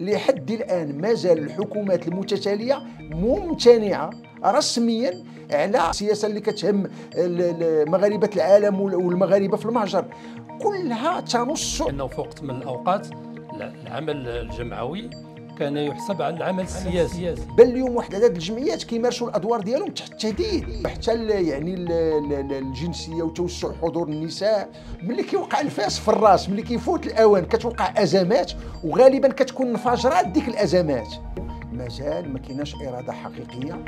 لحد الآن ما زال الحكومات المتتالية ممتنعة رسميا على السياسه اللي كتهم مغاربه العالم والمغاربه في المهجر كلها تنص انه في وقت من الاوقات العمل الجمعوي كان يحسب عن العمل السياسي بل اليوم واحد عدد الجمعيات كيمارسوا الادوار ديالهم تحت التهديد حتى يعني الجنسيه وتوسع حضور النساء ملي كيوقع الفاس في الراس ملي كيفوت الاوان كتوقع ازمات وغالبا كتكون انفجرات ديك الازمات مازال ما كايناش اراده حقيقيه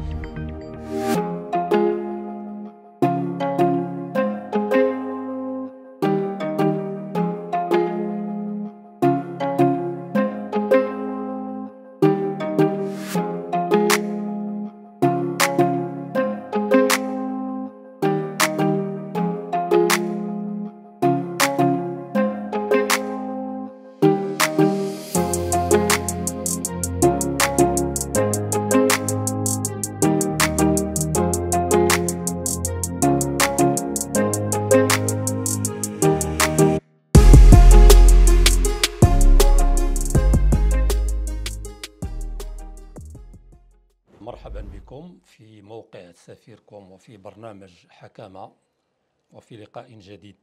برنامج حكامة وفي لقاء جديد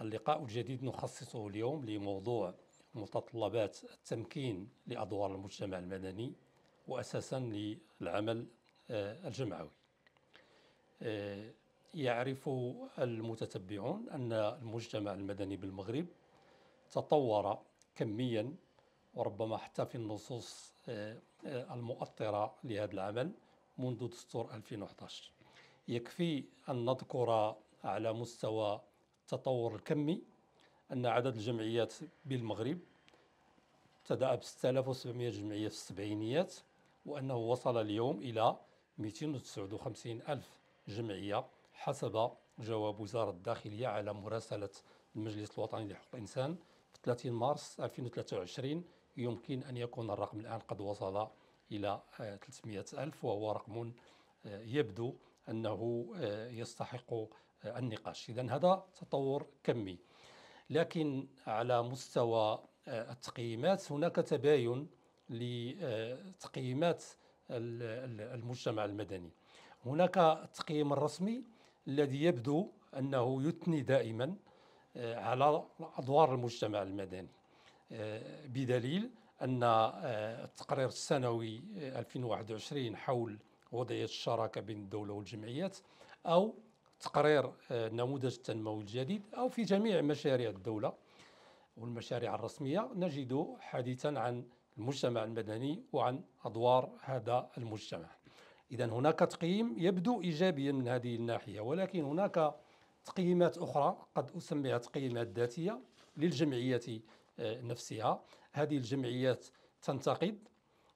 اللقاء الجديد نخصصه اليوم لموضوع متطلبات التمكين لأدوار المجتمع المدني وأساسا للعمل آه، الجمعوي آه، يعرف المتتبعون أن المجتمع المدني بالمغرب تطور كميا وربما حتى في النصوص آه، المؤطرة لهذا العمل منذ دستور 2011 يكفي أن نذكر على مستوى التطور الكمي أن عدد الجمعيات بالمغرب ابتدأ ب 6700 جمعية في السبعينيات وأنه وصل اليوم إلى 259 ألف جمعية حسب جواب وزارة الداخلية على مراسلة المجلس الوطني لحقوق الإنسان في 30 مارس 2023 يمكن أن يكون الرقم الآن قد وصل إلى 300 ألف وهو رقم يبدو أنه آه، يستحق آه، النقاش إذا هذا تطور كمي لكن على مستوى آه، التقييمات هناك تباين لتقييمات المجتمع المدني هناك التقييم الرسمي الذي يبدو أنه يثني دائما على أدوار المجتمع المدني بدليل أن التقرير السنوي 2021 حول وضعيه الشراكه بين الدوله والجمعيات او تقرير آه، نموذج التنموي الجديد او في جميع مشاريع الدوله والمشاريع الرسميه نجد حديثا عن المجتمع المدني وعن ادوار هذا المجتمع. اذا هناك تقييم يبدو ايجابيا من هذه الناحيه ولكن هناك تقييمات اخرى قد اسميها تقييمات ذاتيه للجمعيات آه، نفسها هذه الجمعيات تنتقد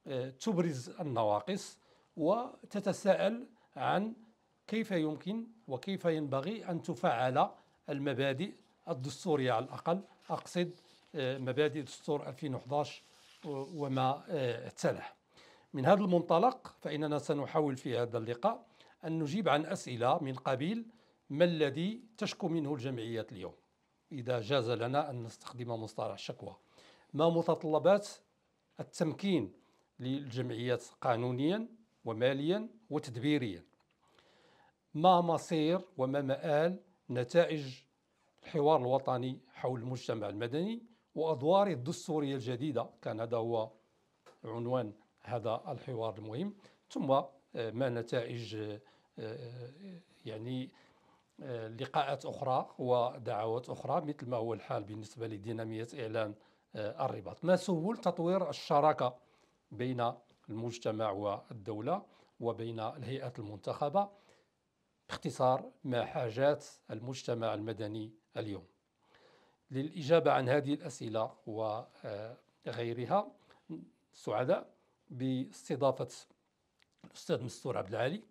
آه، تبرز النواقص وتتساءل عن كيف يمكن وكيف ينبغي أن تفعل المبادئ الدستورية على الأقل أقصد آه، مبادئ دستور 2011 وما تلاه من هذا المنطلق فإننا سنحاول في هذا اللقاء أن نجيب عن أسئلة من قبيل ما الذي تشكو منه الجمعيات اليوم إذا جاز لنا أن نستخدم مصطلح الشكوى ما متطلبات التمكين للجمعيات قانونيا وماليا وتدبيريا ما مصير وما مآل نتائج الحوار الوطني حول المجتمع المدني وأدوار الدستورية الجديدة كان هذا هو عنوان هذا الحوار المهم ثم آه، ما نتائج آه، آه، يعني لقاءات أخرى ودعوات أخرى مثل ما هو الحال بالنسبة لدينامية إعلان الرباط ما سهول تطوير الشراكة بين المجتمع والدولة وبين الهيئات المنتخبة باختصار ما حاجات المجتمع المدني اليوم للإجابة عن هذه الأسئلة وغيرها سعداء باستضافة الأستاذ مستور عبد العالي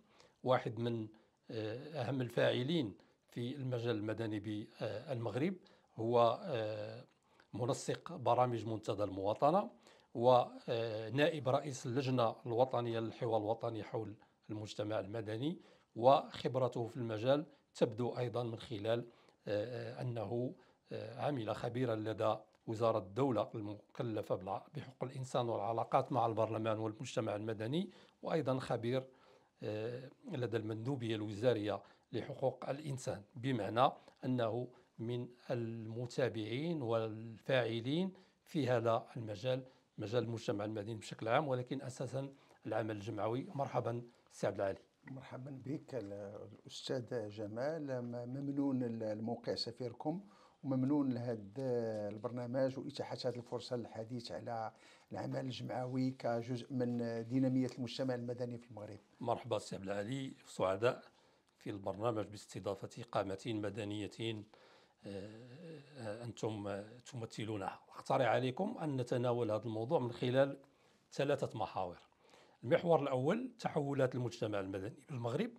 واحد من آه، أهم الفاعلين في المجال المدني بالمغرب هو آه، منسق برامج منتدى المواطنة ونائب آه، رئيس اللجنة الوطنية للحوار الوطني حول المجتمع المدني وخبرته في المجال تبدو أيضا من خلال آه، آه، أنه عمل خبيرا لدى وزارة الدولة المكلفة بحق الإنسان والعلاقات مع البرلمان والمجتمع المدني وأيضا خبير لدى المندوبية الوزارية لحقوق الإنسان بمعنى أنه من المتابعين والفاعلين في هذا المجال مجال المجتمع المدني بشكل عام ولكن اساسا العمل الجمعوي مرحبا سي عبد العالي مرحبا بك الاستاذ جمال ممنون الموقع سفيركم وممنون لهذا البرنامج واتاحه هذه الفرصه للحديث على العمل الجمعوي كجزء من ديناميه المجتمع المدني في المغرب. مرحبا سي عبد العالي سعداء في البرنامج باستضافه قامتين مدنيتين آه، آه، انتم تمثلونها اقترح عليكم ان نتناول هذا الموضوع من خلال ثلاثه محاور المحور الاول تحولات المجتمع المدني بالمغرب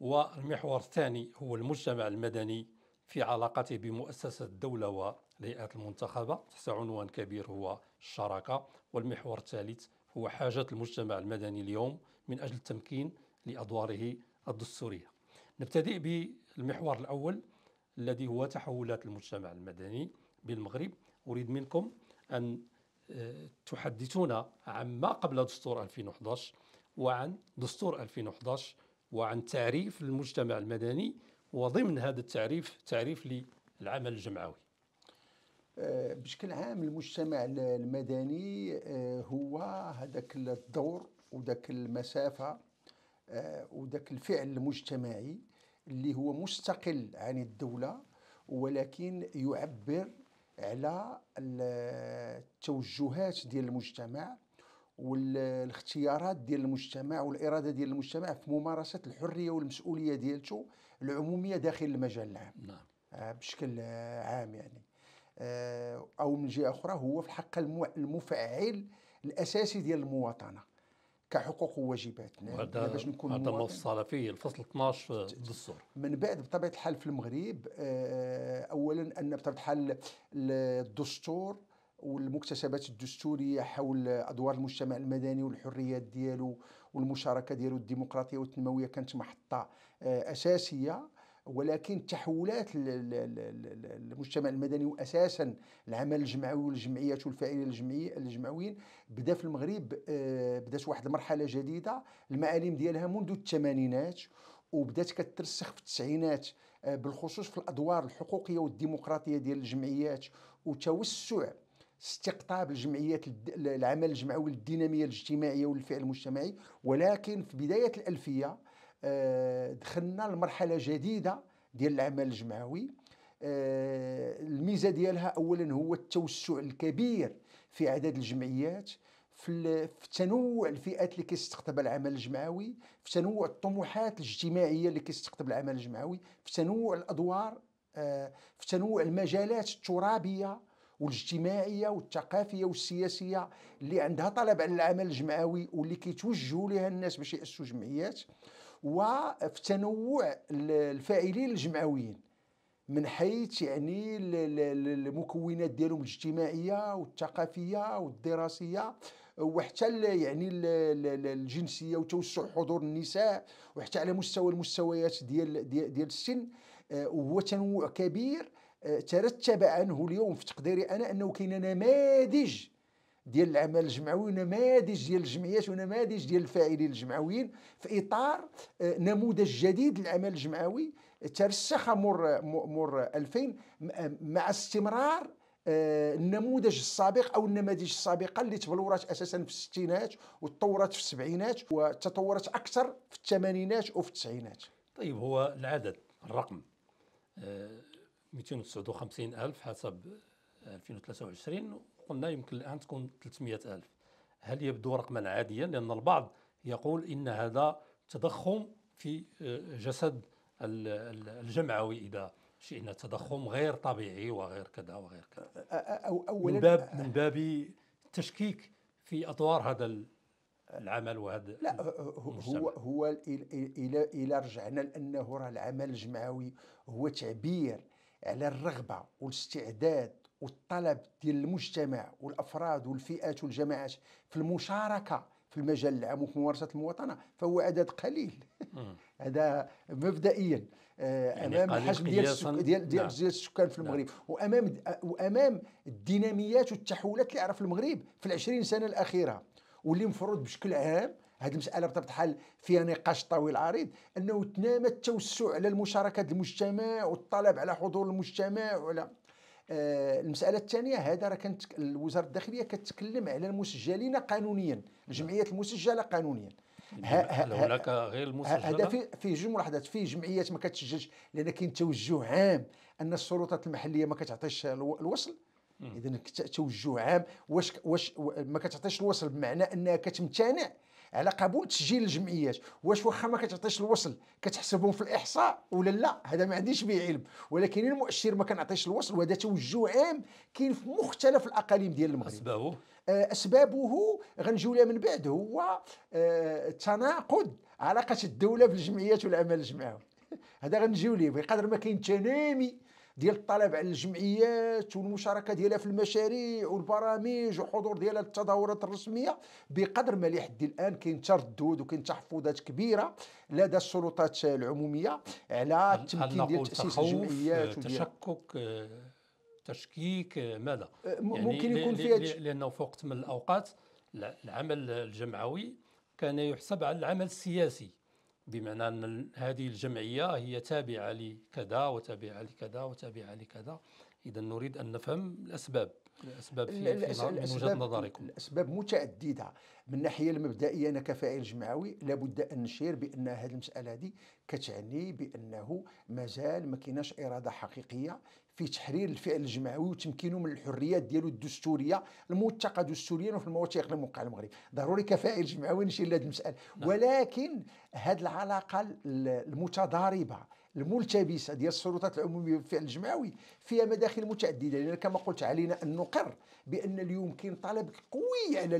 والمحور الثاني هو المجتمع المدني في علاقته بمؤسسة الدولة والهيئات المنتخبة تحت عنوان كبير هو الشراكة والمحور الثالث هو حاجة المجتمع المدني اليوم من أجل التمكين لأدواره الدستورية نبتدئ بالمحور الأول الذي هو تحولات المجتمع المدني بالمغرب أريد منكم أن آه، تحدثونا عما قبل دستور 2011 وعن دستور 2011 وعن تعريف المجتمع المدني وضمن هذا التعريف تعريف للعمل الجمعوي آه، بشكل عام المجتمع المدني آه، هو هذاك الدور وذاك المسافة وذاك الفعل المجتمعي اللي هو مستقل عن الدولة ولكن يعبر على التوجهات ديال المجتمع والاختيارات ديال المجتمع والاراده ديال المجتمع في ممارسه الحريه والمسؤوليه ديالته العموميه داخل المجال العام نعم. آه، بشكل عام يعني آه، او من جهه اخرى هو في الحق المفعل الاساسي ديال المواطنه كحقوق وواجباتنا نعم. باش نكون هذا موصل فيه الفصل 12 في الدستور من بعد بطبيعه الحال في المغرب آه، اولا ان بطبيعه الحال الدستور والمكتسبات الدستوريه حول ادوار المجتمع المدني والحريات ديالو والمشاركه ديالو الديمقراطيه والتنمويه كانت محطه آه، اساسيه ولكن تحولات المجتمع المدني واساسا العمل الجمعوي والجمعيات والفاعلين الجمعي الجمعويين بدا في المغرب آه، بدات واحد المرحله جديده المعالم ديالها منذ الثمانينات وبدات كترسخ في التسعينات آه، بالخصوص في الادوار الحقوقيه والديمقراطيه ديال الجمعيات وتوسع استقطاب الجمعيات العمل الجمعوي للديناميه الاجتماعيه والفعل المجتمعي ولكن في بدايه الالفيه آه، دخلنا لمرحله جديده ديال العمل الجمعوي آه، الميزه ديالها اولا هو التوسع الكبير في عدد الجمعيات في تنوع الفئات اللي كيستقطب العمل الجمعوي في تنوع الطموحات الاجتماعيه اللي كيستقطب العمل الجمعوي في تنوع الادوار آه، في تنوع المجالات الترابيه والاجتماعيه والثقافيه والسياسيه اللي عندها طلب على العمل الجمعوي واللي كيتوجهوا لها الناس باش ياسسوا جمعيات وفي تنوع الفاعلين الجمعويين من حيث يعني المكونات ديالهم الاجتماعيه والثقافيه والدراسيه وحتى يعني الجنسيه وتوسع حضور النساء وحتى على مستوى المستويات ديال ديال, السن آه، وهو تنوع كبير آه، ترتب عنه اليوم في تقديري انا انه كاين نماذج ديال العمل الجمعوي ونماذج ديال الجمعيات ونماذج ديال الفاعلين الجمعويين في اطار آه، نموذج جديد للعمل الجمعوي ترسخ مر مر 2000 مع استمرار آه، النموذج السابق او النماذج السابقه اللي تبلورات اساسا في الستينات وتطورت في السبعينات وتطورت اكثر في الثمانينات وفي التسعينات. طيب هو العدد الرقم 259 آه، ألف حسب 2023 قلنا يمكن الآن تكون 300 ألف هل يبدو رقما عاديا لأن البعض يقول إن هذا تضخم في آه، جسد الجمعوي إذا شئنا تضخم غير طبيعي وغير كذا وغير كذا أولا من باب من باب التشكيك في أطوار هذا العمل وهذا لا هو هو الى الى رجعنا لانه راه العمل الجمعوي هو تعبير على الرغبه والاستعداد والطلب ديال المجتمع والافراد والفئات والجماعات في المشاركه في المجال العام وفي ممارسه المواطنه فهو عدد قليل هذا مبدئيا آه، يعني امام الحجم ديال السكان ديال ديال نعم. السكان في المغرب نعم. وامام وامام الديناميات والتحولات اللي عرف المغرب في العشرين سنه الاخيره واللي مفروض بشكل عام هذه المساله بطبيعه الحال فيها نقاش طويل عريض انه تنامى التوسع على المشاركه المجتمع والطلب على حضور المجتمع وعلى آه، المساله الثانيه هذا راه كانت الوزاره الداخليه كتكلم على المسجلين قانونيا الجمعيات المسجله قانونيا يعني هناك غير المسجله هذا فيه في جوج ملاحظات فيه جمعيات ما كتسجلش لان كاين توجه عام ان السلطات المحليه ما كتعطيش الوصل اذا توجه عام واش واش ما كتعطيش الوصل بمعنى انها كتمتنع على قبول تسجيل الجمعيات واش واخا ما كتعطيش الوصل كتحسبهم في الاحصاء ولا لا هذا ما عنديش به علم ولكن المؤشر ما كنعطيش الوصل وهذا توجه عام كاين في مختلف الاقاليم ديال المغرب اسبابه آه، اسبابه غنجيو لها من بعد هو آه، تناقض علاقه الدوله بالجمعيات والعمل الجماعي هذا غنجيو ليه بقدر ما كاين تنامي ديال الطلب على الجمعيات والمشاركه ديالها في المشاريع والبرامج وحضور ديالها للتظاهرات الرسميه بقدر ما لحد الان كاين تردد وكاين تحفظات كبيره لدى السلطات العموميه على التمكين ديال تاسيس الجمعيات تشكك تشكيك ماذا أه، يعني يكون فيها لانه في وقت من الاوقات العمل الجمعوي كان يحسب على العمل السياسي بمعنى أن هذه الجمعية هي تابعة لكذا وتابعة لكذا وتابعة لكذا إذا نريد أن نفهم الأسباب الاسباب في, الأسباب من وجهه نظركم الاسباب متعدده من الناحيه المبدئيه انا كفاعل جمعوي لابد ان نشير بان هذه المساله هذه كتعني بانه مازال ما كايناش اراده حقيقيه في تحرير الفعل الجمعوي وتمكينه من الحريات ديالو الدستوريه المتقه دستوريا وفي المواثيق الموقع المغرب ضروري كفاعل جمعوي نشير لهذه المساله نعم. ولكن هذه العلاقه المتضاربه الملتبسه ديال السلطات العموميه بالفعل الجمعوي فيها مداخل متعدده لان كما قلت علينا ان نقر بان اليوم كاين طلب قوي على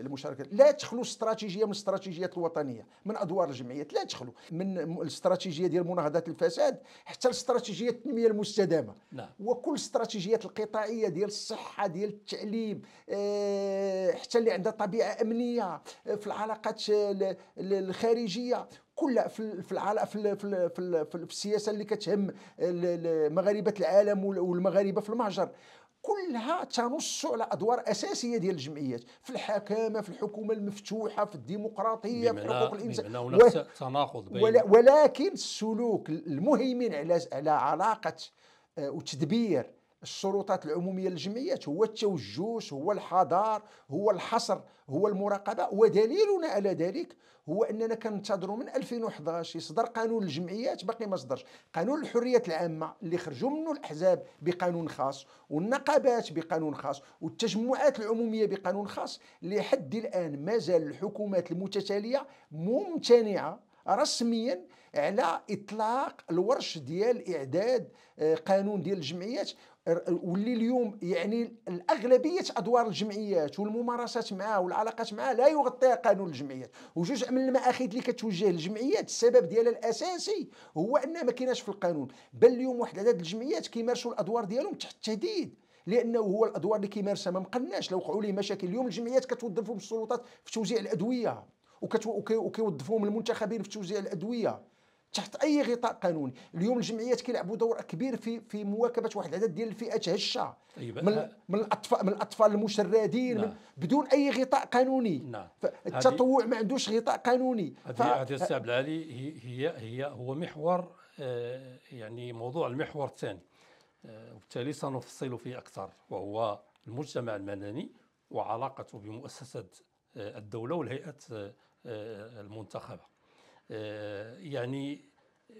المشاركه لا تخلو استراتيجيه من الاستراتيجيات الوطنيه من ادوار الجمعيات لا تخلو من الاستراتيجيه ديال مناهضه الفساد حتى الاستراتيجيه التنميه المستدامه نعم. وكل الاستراتيجيات القطاعيه ديال الصحه ديال التعليم آه، حتى اللي عندها طبيعه امنيه آه، في العلاقات الخارجيه كل في في العلاقه في في في, في السياسه اللي كتهم مغاربه العالم والمغاربه في المهجر كلها تنص على ادوار اساسيه ديال الجمعيات في الحكامه في الحكومه المفتوحه في الديمقراطيه في حقوق الانسان و... تناقض بين ولكن السلوك المهيمن على على علاقه آه، وتدبير الشروطات العموميه للجمعيات هو التوجس هو الحضار هو الحصر هو المراقبه ودليلنا على ذلك هو اننا كننتظروا من 2011 يصدر قانون الجمعيات باقي ما صدرش قانون الحريات العامه اللي خرجوا منه الاحزاب بقانون خاص والنقابات بقانون خاص والتجمعات العموميه بقانون خاص لحد الان ما زال الحكومات المتتاليه ممتنعه رسميا على اطلاق الورش ديال اعداد آه، قانون ديال الجمعيات واللي اليوم يعني الاغلبيه ادوار الجمعيات والممارسات معها والعلاقات معها لا يغطيها قانون الجمعيات وجزء من المآخذ اللي كتوجه للجمعيات السبب ديالها الاساسي هو ان ما كايناش في القانون بل اليوم واحد عدد الجمعيات كيمارسوا الادوار ديالهم تحت تهديد لانه هو الادوار اللي كيمارسها ما مقناش لو وقعوا ليه مشاكل اليوم الجمعيات كتوظفهم السلطات في توزيع الادويه وكيوظفوهم المنتخبين في توزيع الادويه تحت اي غطاء قانوني اليوم الجمعيات كيلعبوا دور كبير في في مواكبه واحد العدد ديال الفئات هشه طيب من, آه. من الاطفال من الاطفال المشردين نعم. من بدون اي غطاء قانوني نعم. التطوع ما عندوش غطاء قانوني هذه ف... استاذ العالي هي, هي هي هو محور آه، يعني موضوع المحور الثاني آه، وبالتالي سنفصل فيه اكثر وهو المجتمع المدني وعلاقته بمؤسسه الدوله والهيئات المنتخبه آه، يعني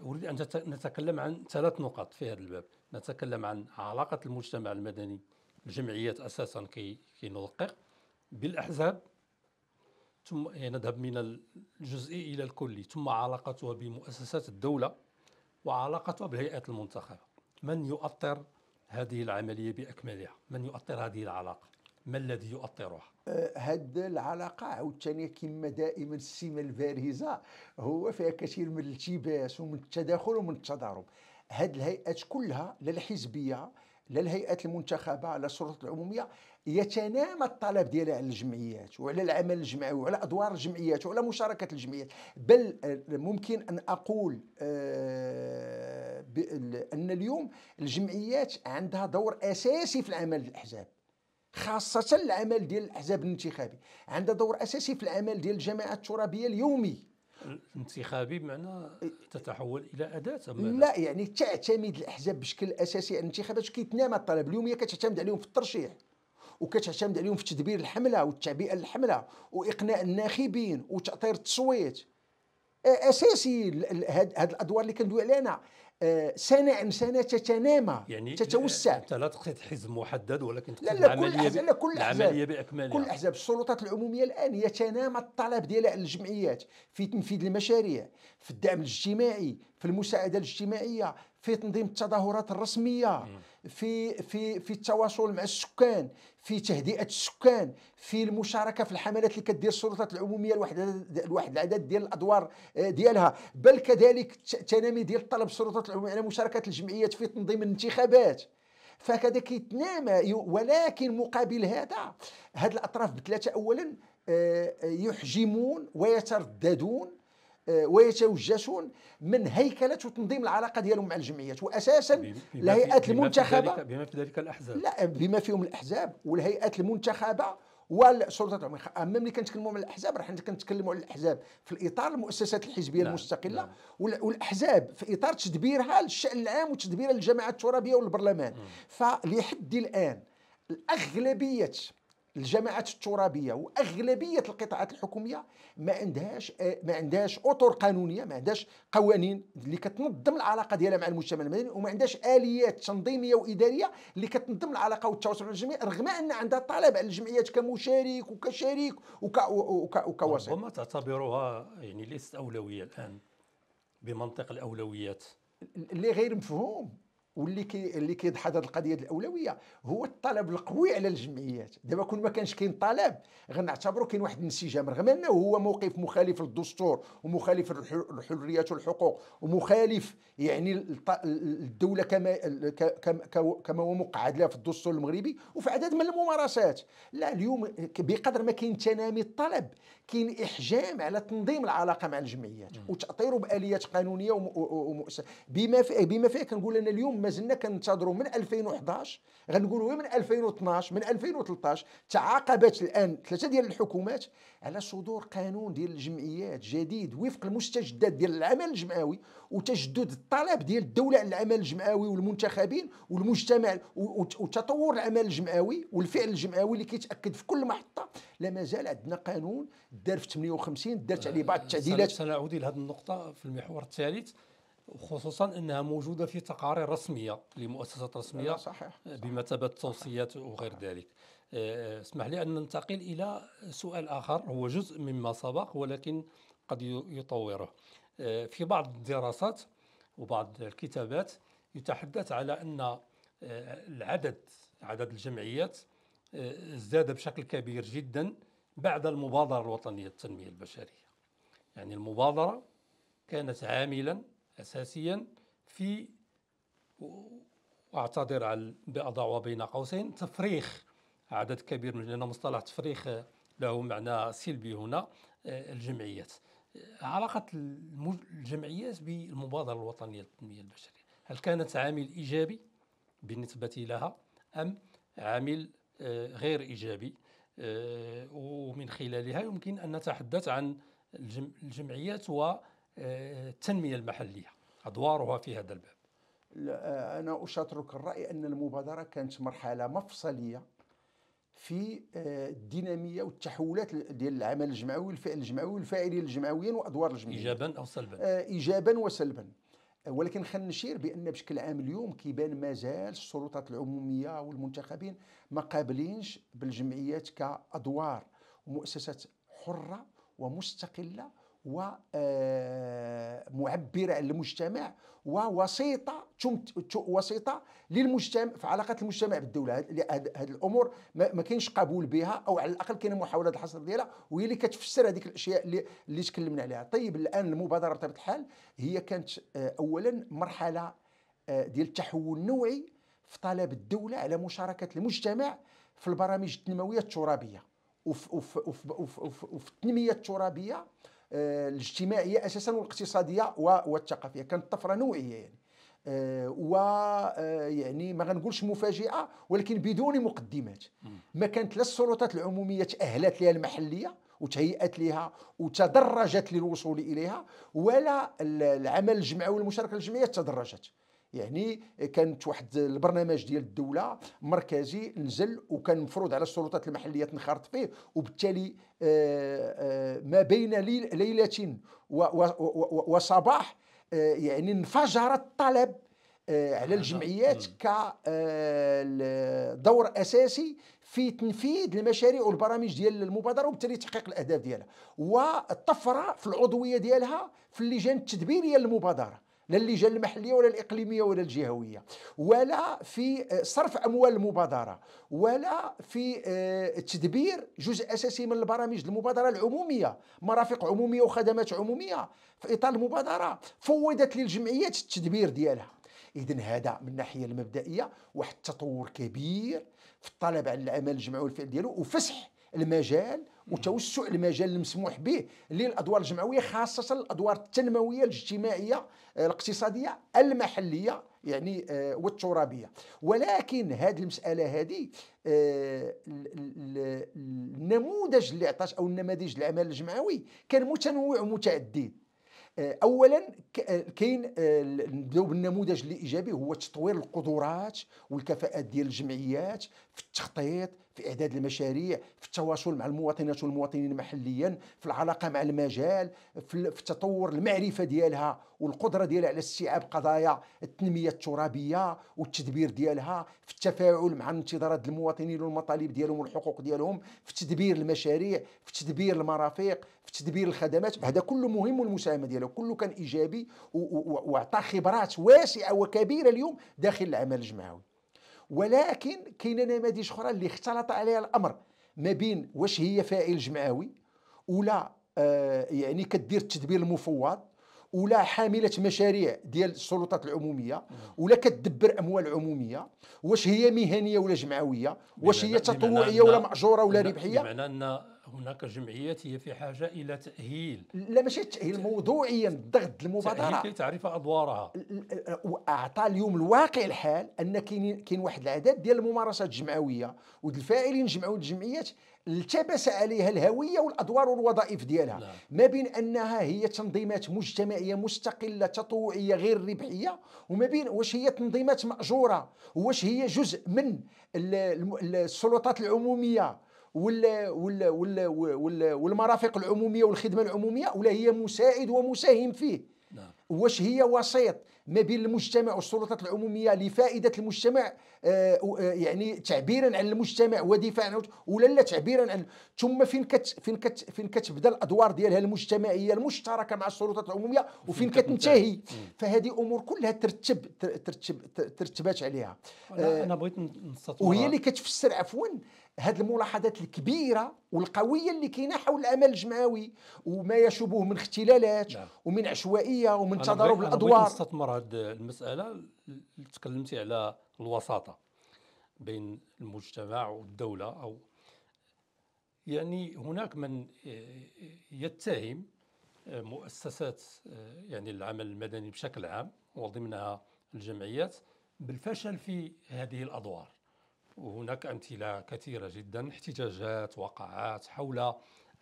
أريد أن نتكلم عن ثلاث نقاط في هذا الباب نتكلم عن علاقة المجتمع المدني الجمعيات أساسا كي, كي ندقق بالأحزاب ثم آه، نذهب من الجزئي إلى الكلي ثم علاقتها بمؤسسات الدولة وعلاقتها بالهيئات المنتخبة من يؤطر هذه العملية بأكملها من يؤطر هذه العلاقة ما الذي يؤطرها؟ أه، هاد العلاقة عاوتاني كما دائما السمة البارزة هو فيها كثير من الالتباس ومن التداخل ومن التضارب هاد الهيئات كلها لا الحزبية لا الهيئات المنتخبة لا السلطة العمومية يتنامى الطلب ديالها على الجمعيات وعلى العمل الجمعي وعلى أدوار الجمعيات وعلى مشاركة الجمعيات بل أه، ممكن أن أقول أه، أن اليوم الجمعيات عندها دور أساسي في العمل الأحزاب خاصة العمل ديال الأحزاب الانتخابي عندها دور أساسي في العمل ديال الجماعات الترابية اليومي الانتخابي بمعنى تتحول الى اداه لا يعني تعتمد الاحزاب بشكل اساسي على الانتخابات كيتنامى الطلب اليوميه كتعتمد عليهم في الترشيح وكتعتمد عليهم في تدبير الحمله والتعبئه للحمله واقناع الناخبين وتاطير التصويت اساسي هاد الادوار اللي كندوي عليها شنع مشانا تتنامى يعني تتوسع انت لا تقصد حزب محدد ولكن تقصد لا لا كل العمليه لا كل العمليه باكملها كل احزاب السلطات العموميه الان يتنامى الطلب ديالها على الجمعيات في تنفيذ المشاريع في الدعم الاجتماعي في المساعده الاجتماعيه في تنظيم التظاهرات الرسميه في في في التواصل مع السكان في تهدئه السكان في المشاركه في الحملات اللي كدير السلطات العموميه لواحد لواحد العدد ديال الادوار آه، ديالها بل كذلك تنامي ديال طلب السلطات العموميه على مشاركه الجمعيات في تنظيم الانتخابات فهكذا كيتنامى ولكن مقابل هذا هاد الاطراف بثلاثه اولا آه، آه، يحجمون ويترددون آه، ويتوجسون من هيكله وتنظيم العلاقه ديالهم مع الجمعيات واساسا الهيئات المنتخبه بما في ذلك الاحزاب لا بما فيهم الاحزاب والهيئات المنتخبه والسلطات اما ملي كنتكلموا على الاحزاب راه حنا كنتكلموا على الاحزاب في اطار المؤسسات الحزبيه لا نعم، المستقله نعم. لا والاحزاب في اطار تدبيرها للشان العام وتدبيرها للجماعه الترابيه والبرلمان فلحد الان الاغلبيه الجماعات الترابيه واغلبيه القطاعات الحكوميه ما عندهاش ما عندهاش اطر قانونيه ما عندهاش قوانين اللي كتنظم العلاقه ديالها مع المجتمع المدني وما عندهاش اليات تنظيميه واداريه اللي كتنظم العلاقه والتواصل مع الجميع رغم ان عندها طلب على الجمعيات كمشارك وكشريك وكوسيط ربما تعتبرها يعني ليست اولويه الان بمنطق الاولويات اللي غير مفهوم واللي كي اللي كيضحى هذه القضيه الاولويه هو الطلب القوي على الجمعيات دابا كون ما كانش كاين طلب غنعتبروا كاين واحد الانسجام رغم انه هو موقف مخالف للدستور ومخالف للحريات والحقوق ومخالف يعني الدوله كما كما هو مقعد لها في الدستور المغربي وفي عدد من الممارسات لا اليوم بقدر ما كاين تنامي الطلب كاين احجام على تنظيم العلاقه مع الجمعيات وتاطيره باليات قانونيه ومؤسسه بما فيه بما فيها كنقول ان اليوم ما زلنا كننتظروا من 2011 غنقولوا من 2012 من 2013 تعاقبت الان ثلاثه ديال الحكومات على صدور قانون ديال الجمعيات جديد وفق المستجدات ديال العمل الجمعوي وتجدد الطلب ديال الدوله على العمل الجمعوي والمنتخبين والمجتمع وتطور العمل الجمعوي والفعل الجمعوي اللي كيتاكد في كل محطه لا مازال عندنا قانون دار في 58 دارت عليه بعض التعديلات سنعود لهذه النقطه في المحور الثالث خصوصا انها موجوده في تقارير رسميه لمؤسسات رسميه صحيح. بمثابه توصيات وغير ذلك آه، اسمح لي ان ننتقل الى سؤال اخر هو جزء مما سبق ولكن قد يطوره آه، في بعض الدراسات وبعض الكتابات يتحدث على ان آه، العدد عدد الجمعيات ازداد بشكل كبير جدا بعد المبادره الوطنيه للتنميه البشريه يعني المبادره كانت عاملا أساسيا في وأعتذر بأضع بين قوسين تفريخ عدد كبير من لأن مصطلح تفريخ له معنى سلبي هنا آه، الجمعيات آه، علاقة الجمعيات بالمبادرة الوطنية للتنمية البشرية هل كانت عامل إيجابي بالنسبة لها أم عامل آه، غير إيجابي ومن خلالها يمكن أن نتحدث عن الجمعيات و التنمية المحلية أدوارها في هذا الباب آه، أنا أشترك الرأي أن المبادرة كانت مرحلة مفصلية في آه، الديناميه والتحولات ديال العمل الجمعوي والفعل الجمعوي والفاعلين الجمعويين وادوار الجمعيه ايجابا او سلبا آه، ايجابا وسلبا ولكن خلينا نشير بان بشكل عام اليوم كيبان مازال السلطات العموميه والمنتخبين ما قابلينش بالجمعيات كادوار ومؤسسات حره ومستقله ومعبرة للمجتمع ووسيطة وسيطة للمجتمع في علاقه المجتمع بالدولة هذه الأمور ما كاينش قبول بها أو على الأقل كاينه محاولات الحصر ديالها وهي اللي كتفسر هذيك الأشياء اللي, اللي تكلمنا عليها طيب الآن المبادرة بطبيعة الحال هي كانت أولا مرحلة ديال التحول النوعي في طلب الدولة على مشاركة المجتمع في البرامج التنموية الترابية وفي, وف وف وفي, وفي, وفي التنمية الترابية آه، الاجتماعيه اساسا والاقتصاديه والثقافيه كانت طفره نوعيه يعني آه، و آه، يعني ما غنقولش مفاجئه ولكن بدون مقدمات ما كانت لا السلطات العموميه تاهلت لها المحليه وتهيئت لها وتدرجت للوصول اليها ولا العمل الجمعوي والمشاركه الجمعيه تدرجت يعني كانت واحد البرنامج ديال الدوله مركزي نزل وكان مفروض على السلطات المحليه تنخرط فيه وبالتالي آه، آه، ما بين ليله وصباح آه، يعني انفجر الطلب على الجمعيات كدور اساسي في تنفيذ المشاريع والبرامج ديال المبادره وبالتالي تحقيق الاهداف ديالها والطفره في العضويه ديالها في اللجان التدبيريه للمبادره لا اللجان المحليه ولا الاقليميه ولا الجهويه ولا في آه، صرف اموال المبادره ولا في آه، تدبير جزء اساسي من البرامج المبادره العموميه مرافق عموميه وخدمات عموميه في اطار المبادره فوضت للجمعيات التدبير ديالها اذا هذا من الناحيه المبدئيه واحد التطور كبير في الطلب على العمل الجمعي والفعل ديالو وفسح المجال وتوسع المجال المسموح به للادوار الجمعويه خاصه الادوار التنمويه الاجتماعيه آه، الاقتصاديه المحليه يعني آه، والترابيه ولكن هذه المساله هذه آه، النموذج اللي عطات او النماذج العمل الجمعوي كان متنوع ومتعدد اولا كاين نبداو بالنموذج الايجابي هو تطوير القدرات والكفاءات ديال الجمعيات في التخطيط في اعداد المشاريع في التواصل مع المواطنات والمواطنين محليا في العلاقه مع المجال في تطور المعرفه ديالها والقدره ديالها على استيعاب قضايا التنميه الترابيه والتدبير ديالها في التفاعل مع انتظارات المواطنين والمطالب ديالهم والحقوق ديالهم في تدبير المشاريع في تدبير المرافق في تدبير الخدمات هذا كله مهم والمساهمه ديالو كله كان ايجابي واعطى خبرات واسعه وكبيره اليوم داخل العمل الجمعوي ولكن كاين نماذج اخرى اللي اختلط عليها الامر ما بين واش هي فاعل جمعوي ولا آه يعني كدير التدبير المفوض ولا حامله مشاريع ديال السلطات العموميه ولا كتدبر اموال عموميه واش هي مهنيه ولا جمعويه واش هي تطوعيه ولا ماجوره ولا ربحيه بمعنى ان هناك جمعيات هي في حاجه الى تاهيل لا ماشي التاهيل موضوعيا الضغط المبادره كي تعرف ادوارها واعطى اليوم الواقع الحال ان كاين كاين واحد العدد ديال الممارسات الجمعويه ود الفاعلين الجمعيات التبس عليها الهويه والادوار والوظائف ديالها لا. نعم. ما بين انها هي تنظيمات مجتمعيه مستقله تطوعيه غير ربحيه وما بين واش هي تنظيمات ماجوره واش هي جزء من السلطات العموميه ولا ولا ولا ولا والمرافق العموميه والخدمه العموميه ولا هي مساعد ومساهم فيه نعم. واش هي وسيط ما بين المجتمع والسلطات العموميه لفائده المجتمع آه, آه، يعني تعبيرا عن المجتمع ودفاعا ولا لا تعبيرا عن ثم فين كت فين كت فين كتبدا الادوار ديالها المجتمعيه المشتركه مع السلطات العموميه وفين كتنتهي فهذه امور كلها ترتب ترتب ترتبات عليها انا آه، بغيت وهي اللي كتفسر عفوا هاد الملاحظات الكبيره والقويه اللي كاينه حول الأمل الجمعوي وما يشوبه من اختلالات نعم. ومن عشوائيه ومن تضارب الادوار انا نستثمر هاد المساله تكلمتي على الوساطه بين المجتمع والدوله او يعني هناك من يتهم مؤسسات يعني العمل المدني بشكل عام وضمنها الجمعيات بالفشل في هذه الادوار وهناك أمثلة كثيرة جدا احتجاجات وقعات حول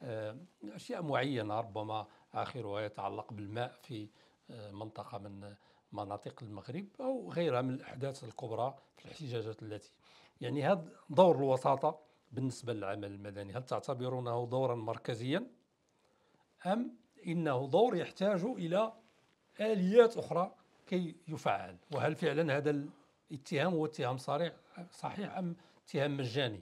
آه، أشياء معينة ربما آخرها يتعلق بالماء في آه، منطقة من مناطق المغرب أو غيرها من الأحداث الكبرى في الاحتجاجات التي يعني هذا دور الوساطة بالنسبة للعمل المدني هل تعتبرونه دورا مركزيا أم إنه دور يحتاج إلى آليات أخرى كي يفعل وهل فعلا هذا اتهام هو اتهام صريح صحيح ام اتهام مجاني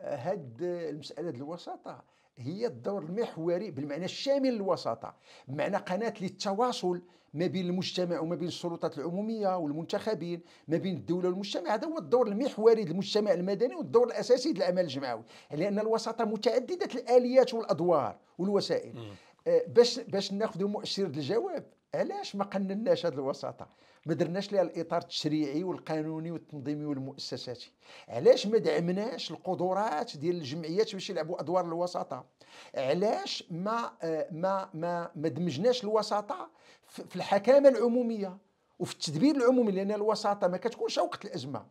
آه، هاد المساله الوساطه هي الدور المحوري بالمعنى الشامل للوساطه بمعنى قناه للتواصل ما بين المجتمع وما بين السلطات العموميه والمنتخبين ما بين الدوله والمجتمع هذا هو الدور المحوري للمجتمع المدني والدور الاساسي للعمل الجمعوي لان الوساطه متعدده الاليات والادوار والوسائل آه، باش باش ناخذ مؤشر الجواب علاش ما قنناش هذه الوساطه ما درناش ليها الاطار التشريعي والقانوني والتنظيمي والمؤسساتي علاش ما دعمناش القدرات ديال الجمعيات باش يلعبوا ادوار الوساطه علاش ما آه، ما ما ما دمجناش الوساطه في الحكامه العموميه وفي التدبير العمومي لان الوساطه ما كتكونش وقت الازمه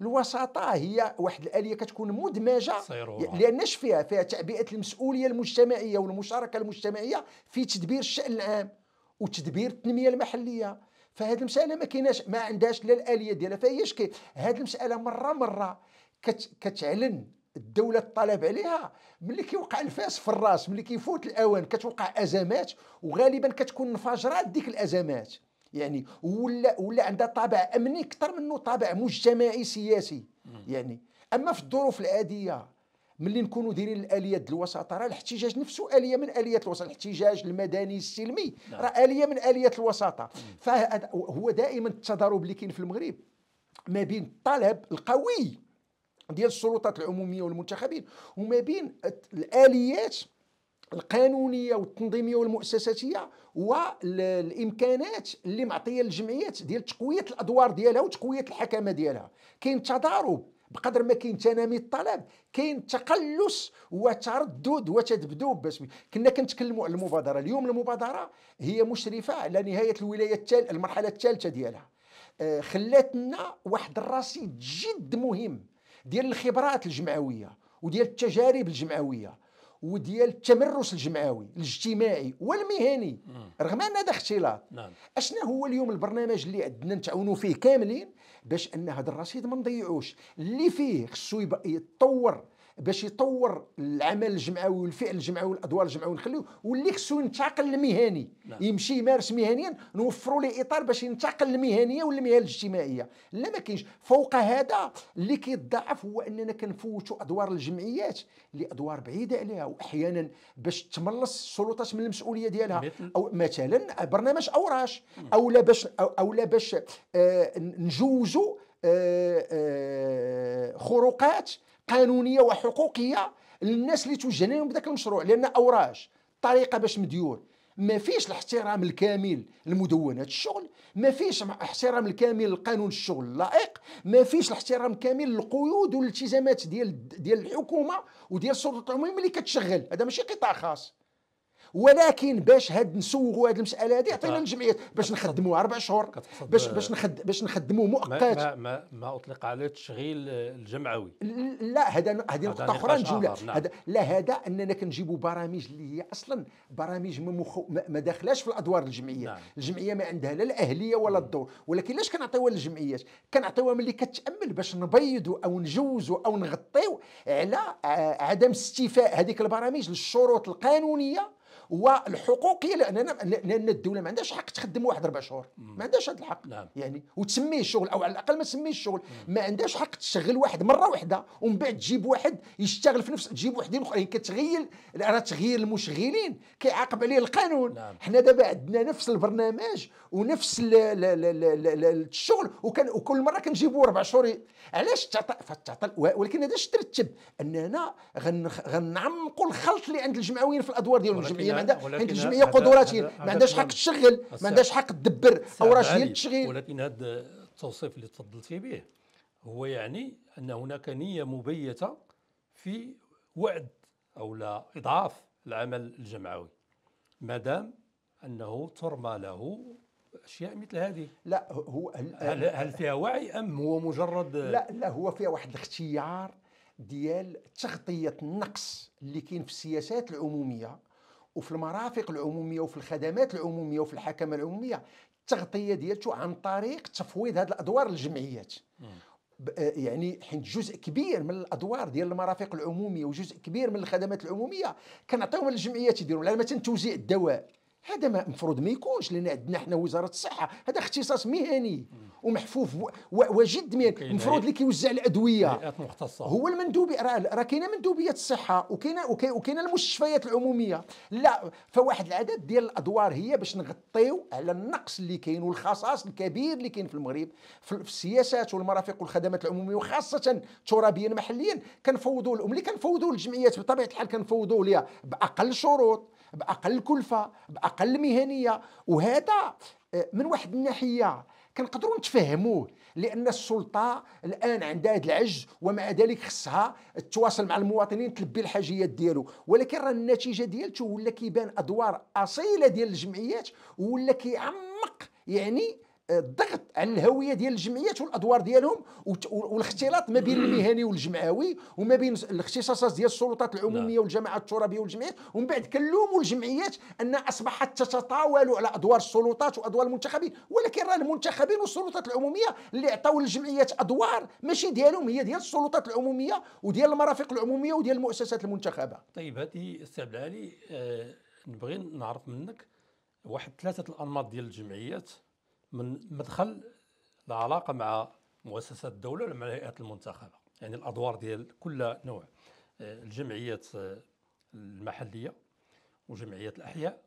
الوساطه هي واحد الاليه كتكون مدمجه اش فيها فيها تعبئه المسؤوليه المجتمعيه والمشاركه المجتمعيه في تدبير الشان العام وتدبير التنميه المحليه فهاد المساله ما كايناش ما عندهاش لا الاليه ديالها فهي شكي هذه المساله مره مره كت كتعلن الدولة الطلب عليها ملي كيوقع الفاس في الراس ملي كيفوت الاوان كتوقع ازمات وغالبا كتكون انفجرات ديك الازمات يعني ولا ولا عندها طابع امني اكثر منه طابع مجتمعي سياسي يعني اما في الظروف العاديه ملي نكونوا دايرين الاليات الوساطه راه الاحتجاج نفسه اليه من اليات الوساطه الاحتجاج المدني السلمي نعم. راه اليه من اليات الوساطه فهو دائما التضارب اللي كاين في المغرب ما بين الطلب القوي ديال السلطات العموميه والمنتخبين وما بين الاليات القانونيه والتنظيميه والمؤسساتيه والامكانات اللي معطيه للجمعيات ديال تقويه الادوار ديالها وتقويه الحكمه ديالها كاين تضارب بقدر ما كاين تنامي الطلب كاين تقلص وتردد وتذبذب باش كنا كنتكلموا على المبادره اليوم المبادره هي مشرفه على نهايه الولايه التال المرحله الثالثه ديالها آه، خلاتنا واحد الرصيد جد مهم ديال الخبرات الجمعويه وديال التجارب الجمعويه وديال التمرس الجمعوي الاجتماعي والمهني رغم ان هذا اختلاط نعم. اشنا هو اليوم البرنامج اللي عندنا نتعاونوا فيه كاملين باش ان هذا الرصيد ما نضيعوش اللي فيه خصو يتطور باش يطور العمل الجمعوي والفعل الجمعوي والادوار الجمعوي ونخليه واللي خصو ينتقل المهني نعم. يمشي يمارس مهنيا نوفروا له اطار باش ينتقل المهنيه والمهنيه الاجتماعيه لا ما كاينش فوق هذا اللي كيتضاعف هو اننا كنفوتوا ادوار الجمعيات اللي ادوار بعيده عليها واحيانا باش تملص السلطات من المسؤوليه ديالها او مثلا برنامج اوراش او لا باش اولا باش آه نجوزوا آه آه خروقات قانونيه وحقوقيه للناس اللي توجه لهم بذاك المشروع لان اوراج طريقه باش مديون ما فيش الاحترام الكامل لمدونات الشغل ما فيش احترام الكامل لقانون الشغل اللائق ما فيش الاحترام الكامل للقيود والالتزامات ديال ديال الحكومه وديال السلطه العموميه اللي كتشغل هذا ماشي قطاع خاص ولكن باش هاد نسوغوا هاد المساله هذه عطينا الجمعيات باش نخدموها اربع شهور باش باش نخد باش نخدموا مؤقت ما, ما, ما اطلق عليه التشغيل الجمعوي لا هذا هذه نقطه اخرى نجيو نعم. لا هذا اننا كنجيبوا برامج اللي هي اصلا برامج ما, مخو ما داخلاش في الادوار الجمعيه نعم. الجمعيه ما عندها لا الاهليه ولا الدور ولكن علاش كنعطيوها للجمعيات كنعطيوها ملي كتامل باش نبيضوا او نجوزوا او نغطيو على آه، عدم استيفاء هذيك البرامج للشروط القانونيه والحقوقيه لان لان الدوله ما عندهاش حق تخدم واحد اربع شهور ما عندهاش هذا الحق نعم. يعني وتسميه الشغل او على الاقل ما تسميه الشغل ما عندهاش حق تشغل واحد مره واحده ومن بعد تجيب واحد يشتغل في نفس تجيب وحدين اخرين يعني كتغير راه تغيير المشغلين كيعاقب عليه القانون نعم. حنا دابا عندنا نفس البرنامج ونفس لـ لـ لـ لـ لـ الشغل وكان وكل مره كنجيبوا اربع شهور علاش تعطى فتعطى ولكن هذا اش ترتب اننا غنعمقوا الخلط اللي عند الجمعويين في الادوار ديالهم الجمعيه ما عندها الجمعيه قدراتي ما عندهاش حق تشغل ما عندهاش حق تدبر اوراش هي التشغيل ولكن هذا التوصيف اللي تفضلتي به هو يعني ان هناك نيه مبيته في وعد او لا اضعاف العمل الجمعوي ما دام انه ترمى له اشياء مثل هذه لا هو هل, هل فيها وعي ام هو مجرد لا لا هو فيها واحد الاختيار ديال تغطيه النقص اللي كاين في السياسات العموميه وفي المرافق العموميه وفي الخدمات العموميه وفي الحكمه العموميه التغطيه ديالته عن طريق تفويض هذه الادوار للجمعيات آه، يعني حين جزء كبير من الادوار ديال المرافق العموميه وجزء كبير من الخدمات العموميه كنعطيوهم للجمعيات يديروا على مثلا توزيع الدواء هذا ما المفروض ما يكونش لان عندنا حنا وزاره الصحه هذا اختصاص مهني ومحفوف وجد مهني المفروض اللي كيوزع الادويه مختصه هو المندوبي راه راه كاينه مندوبيه الصحه وكاينه وكاينه المستشفيات العموميه لا فواحد العدد ديال الادوار هي باش نغطيو على النقص اللي كاين والخصاص الكبير اللي كاين في المغرب في السياسات والمرافق والخدمات العموميه وخاصه ترابيا محليا كنفوضوا ملي كنفوضوا الجمعيات بطبيعه الحال كنفوضوا ليها باقل شروط باقل كلفه باقل مهنيه وهذا آه، من واحد الناحيه كنقدروا نتفهموه لان السلطه الان عندها هذا العجز ومع ذلك خصها تتواصل مع المواطنين تلبي الحاجيات ديالو ولكن راه النتيجه ديالته ولا كيبان ادوار اصيله ديال الجمعيات ولا كيعمق يعني الضغط على الهويه ديال الجمعيات والادوار ديالهم والاختلاط ما بين المهني والجمعوي وما بين الاختصاصات ديال السلطات العموميه نعم. والجماعات الترابيه والجمعيات ومن بعد كنلوموا الجمعيات ان اصبحت تتطاول على ادوار السلطات وادوار المنتخبين ولكن راه المنتخبين والسلطات العموميه اللي عطاو للجمعيات ادوار ماشي ديالهم هي ديال السلطات العموميه وديال المرافق العموميه وديال المؤسسات المنتخبه طيب هذه استاذ العلي أه نبغي نعرف منك واحد ثلاثه الانماط ديال الجمعيات من مدخل العلاقه مع مؤسسات الدوله ولا مع الهيئات المنتخبه يعني الادوار ديال كل نوع آه، الجمعيات آه، المحليه وجمعيات الاحياء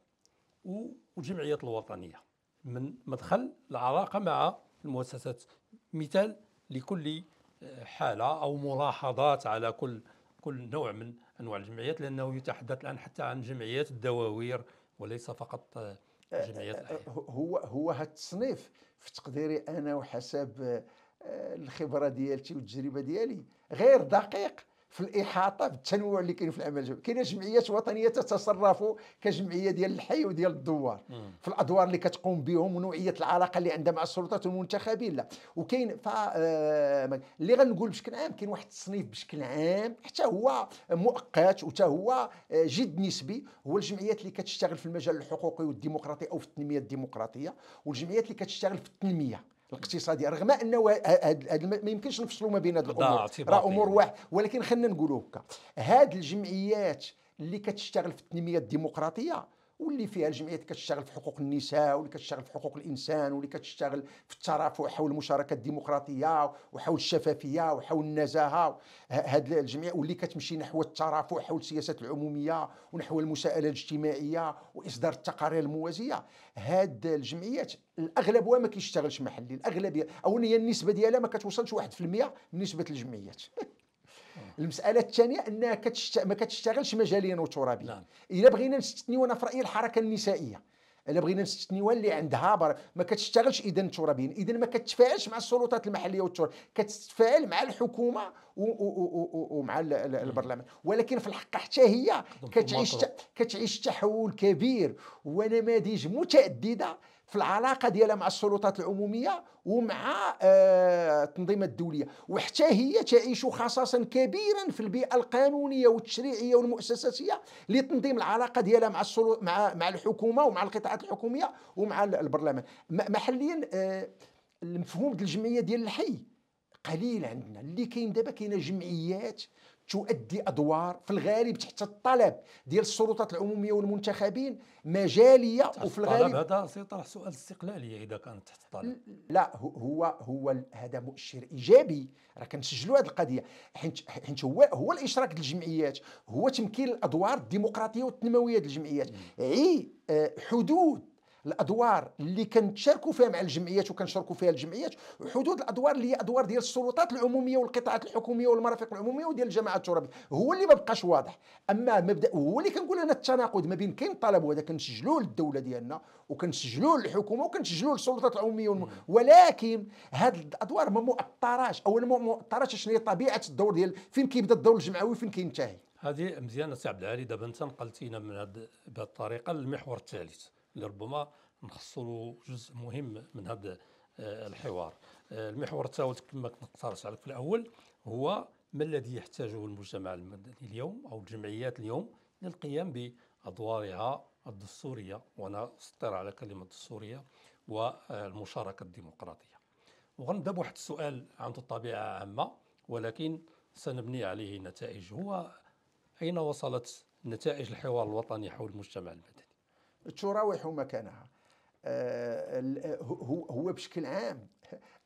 والجمعيات الوطنيه من مدخل العلاقه مع المؤسسات مثال لكل آه، حاله او ملاحظات على كل كل نوع من انواع الجمعيات لانه يتحدث الان حتى عن جمعيات الدواوير وليس فقط أه، أه، هو هو هاد التصنيف في تقديري انا وحسب أه، الخبره ديالتي والتجربه ديالي غير دقيق في الاحاطه بالتنوع اللي كاين في العمل الجمعي كاين جمعيات وطنيه تتصرف كجمعيه ديال الحي وديال الدوار في الادوار اللي كتقوم بهم ونوعيه العلاقه اللي عندها مع السلطات والمنتخبين لا وكاين ف آه، اللي غنقول بشكل عام كاين واحد التصنيف بشكل عام حتى هو مؤقت وحتى هو آه، جد نسبي هو الجمعيات اللي كتشتغل في المجال الحقوقي والديمقراطي او في التنميه الديمقراطيه والجمعيات اللي كتشتغل في التنميه الاقتصاديه رغم انه ما يمكنش نفصلوا ما بين هذه الامور راه امور واحد ولكن خلينا نقولوا هكا هذه الجمعيات اللي كتشتغل في التنميه الديمقراطيه واللي فيها الجمعيات كتشتغل في حقوق النساء واللي كتشتغل في حقوق الانسان واللي كتشتغل في الترافع حول المشاركه الديمقراطيه وحول الشفافيه وحول النزاهه هاد الجمعيه واللي كتمشي نحو الترافع حول السياسات العموميه ونحو المساءله الاجتماعيه واصدار التقارير الموازيه هاد الجمعيات الاغلب ما كيشتغلش محلي الاغلبيه اولا النسبه ديالها ما كتوصلش 1% من نسبه الجمعيات المساله الثانيه انها كتشت... ما كتشتغلش مجاليا وترابيا نعم. الا بغينا نستثنيو انا في رايي الحركه النسائيه الا بغينا نستثنيو اللي عندها بر... ما كتشتغلش اذا ترابيا اذا ما كتفاعلش مع السلطات المحليه والتر كتتفاعل مع الحكومه و... و... و... ومع ال... البرلمان ولكن في الحق حتى هي كتعيش كتعيش تحول كبير ونماذج متعدده في العلاقه ديالها مع السلطات العموميه ومع آه، التنظيمات الدوليه وحتى هي تعيش خصاصا كبيرا في البيئه القانونيه والتشريعيه والمؤسساتيه لتنظيم العلاقه ديالها مع مع مع الحكومه ومع القطاعات الحكوميه ومع البرلمان محليا آه، المفهوم ديال الجمعيه ديال الحي قليل عندنا اللي كاين دابا كاينه جمعيات تؤدي ادوار في الغالب تحت الطلب ديال السلطات العموميه والمنتخبين مجاليه وفي الغالب هذا سيطرح سؤال استقلاليه اذا كان تحت الطلب لا هو هو هذا مؤشر ايجابي راه كنسجلوا هذه القضيه حيت حيت هو هو الاشراك الجمعيات هو تمكين الادوار الديمقراطيه والتنمويه للجمعيات عي آه، حدود الادوار اللي كنتشاركوا فيها مع الجمعيات وكنشاركوا فيها الجمعيات وحدود الادوار اللي هي ادوار ديال السلطات العموميه والقطاعات الحكوميه والمرافق العموميه وديال الجماعه الترابيه هو اللي ما بقاش واضح اما مبدا هو اللي كنقول انا التناقض ما بين كاين طلب وهذا كنسجلوه للدوله ديالنا وكنسجلوه للحكومه وكنسجلوه للسلطات العموميه والم... ولكن هاد الادوار ما مؤطراش او ما مؤطراش شنو هي طبيعه الدور ديال فين كيبدا الدور الجمعوي فين كينتهي هذه مزيانه سي عبد العالي دابا انت نقلتينا من هذه الطريقه للمحور الثالث اللي ربما نخصوا له جزء مهم من هذا آه، الحوار آه، المحور الثالث كما كنت عليك في الاول هو ما الذي يحتاجه المجتمع المدني اليوم او الجمعيات اليوم للقيام بادوارها الدستوريه وانا اسطر على كلمه الدستوريه والمشاركه الديمقراطيه وغنبدا بواحد السؤال عن طبيعه عامه ولكن سنبني عليه نتائج هو اين وصلت نتائج الحوار الوطني حول المجتمع المدني تراوح مكانها آه، هو بشكل عام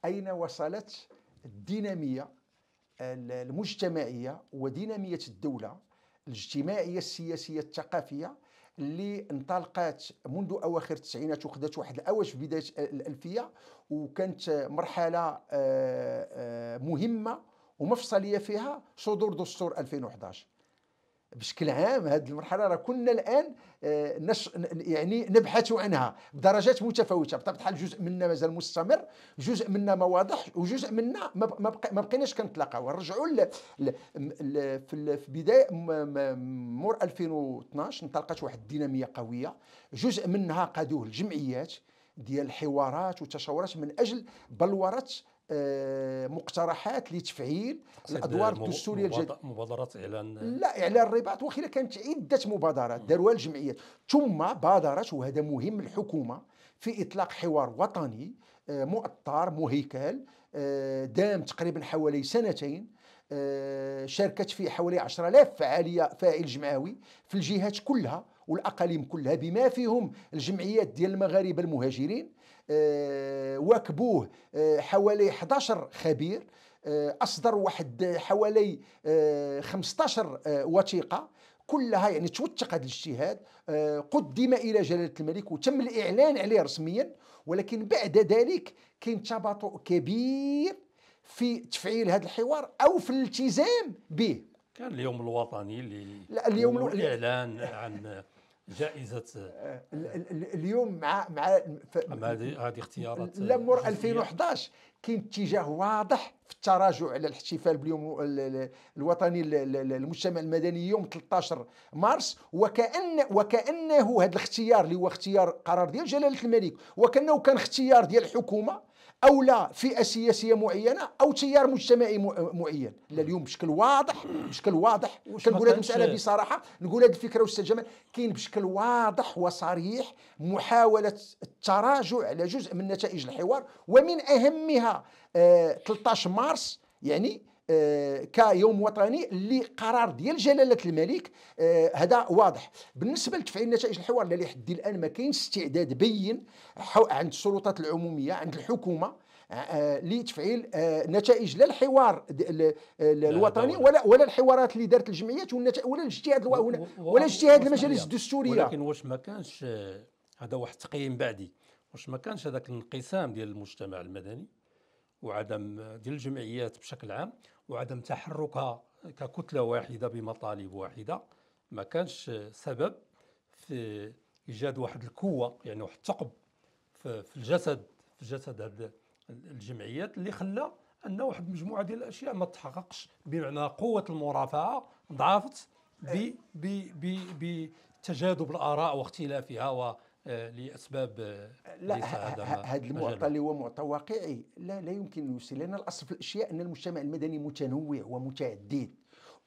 أين وصلت الدينامية المجتمعية ودينامية الدولة الاجتماعية السياسية الثقافية اللي انطلقت منذ اواخر التسعينات وخدات واحد الأوج في بدايه الالفيه وكانت مرحله آه، آه، مهمه ومفصليه فيها صدور دستور 2011 بشكل عام هذه المرحله راه كنا الان آه، نش يعني نبحث عنها بدرجات متفاوته بطبيعه الحال جزء منا مازال مستمر جزء منا ما واضح وجزء منا ما, بق... ما بقيناش كنتلاقاو نرجعوا ل... ل... ل... في, في بدايه مور 2012 انطلقت واحد الديناميه قويه جزء منها قادوه الجمعيات ديال الحوارات والتشاورات من اجل بلوره آه، مقترحات لتفعيل الادوار الدستوريه الجديده مبادرات اعلان لا اعلان الرباط واخيرا كانت عده مبادرات داروها الجمعيات ثم بادرت وهذا مهم الحكومه في اطلاق حوار وطني آه، مؤطر مهيكل آه، دام تقريبا حوالي سنتين شاركت فيه حوالي 10000 فعاليه فاعل جمعوي في الجهات كلها والاقاليم كلها بما فيهم الجمعيات ديال المغاربه المهاجرين آه، واكبوه آه، حوالي 11 خبير آه، اصدر واحد حوالي 15 وثيقه كلها يعني توثق هذا الاجتهاد قدم الى جلاله الملك وتم الاعلان عليه رسميا ولكن بعد ذلك كاين تباطؤ كبير في تفعيل هذا الحوار او في الالتزام به كان اليوم الوطني اللي لا اليوم الاعلان عن جائزه آه، اليوم مع مع هذه هذه اختيارات آه، لمر 2011 كاين اتجاه واضح في التراجع على الاحتفال باليوم الوطني المجتمع المدني يوم 13 مارس وكان وكانه هذا الاختيار اللي هو اختيار قرار ديال جلاله الملك وكانه كان اختيار ديال الحكومه او لا فئه سياسيه معينه او تيار مجتمعي معين لا اليوم بشكل واضح بشكل واضح كنقول هذه المساله بصراحه نقول هذه الفكره استاذ جمال كاين بشكل واضح وصريح محاوله التراجع على جزء من نتائج الحوار ومن اهمها آه 13 مارس يعني آه، كيوم وطني اللي قرار ديال جلاله الملك آه، هذا واضح بالنسبه لتفعيل نتائج الحوار اللي لحد الان ما كاينش استعداد بين عند السلطات العموميه عند الحكومه آه، لتفعيل نتائج لا الحوار الوطني ولا ولا الحوارات اللي دارت الجمعيات ولا الاجتهاد ولا اجتهاد المجالس الدستوريه ولكن واش ما كانش هذا واحد التقييم بعدي واش ما كانش هذاك الانقسام ديال المجتمع المدني وعدم ديال الجمعيات بشكل عام وعدم تحركها ككتله واحده بمطالب واحده ما كانش سبب في ايجاد واحد الكوه يعني واحد الثقب في الجسد في جسد هذه الجمعيات اللي خلى ان واحد المجموعه ديال الاشياء ما تحققش بمعنى قوه المرافعه ضعفت بتجاذب الاراء واختلافها و لاسباب لا هذا المعطى اللي هو معطى واقعي لا لا يمكن يوصل لان الاصل في الاشياء ان المجتمع المدني متنوع ومتعدد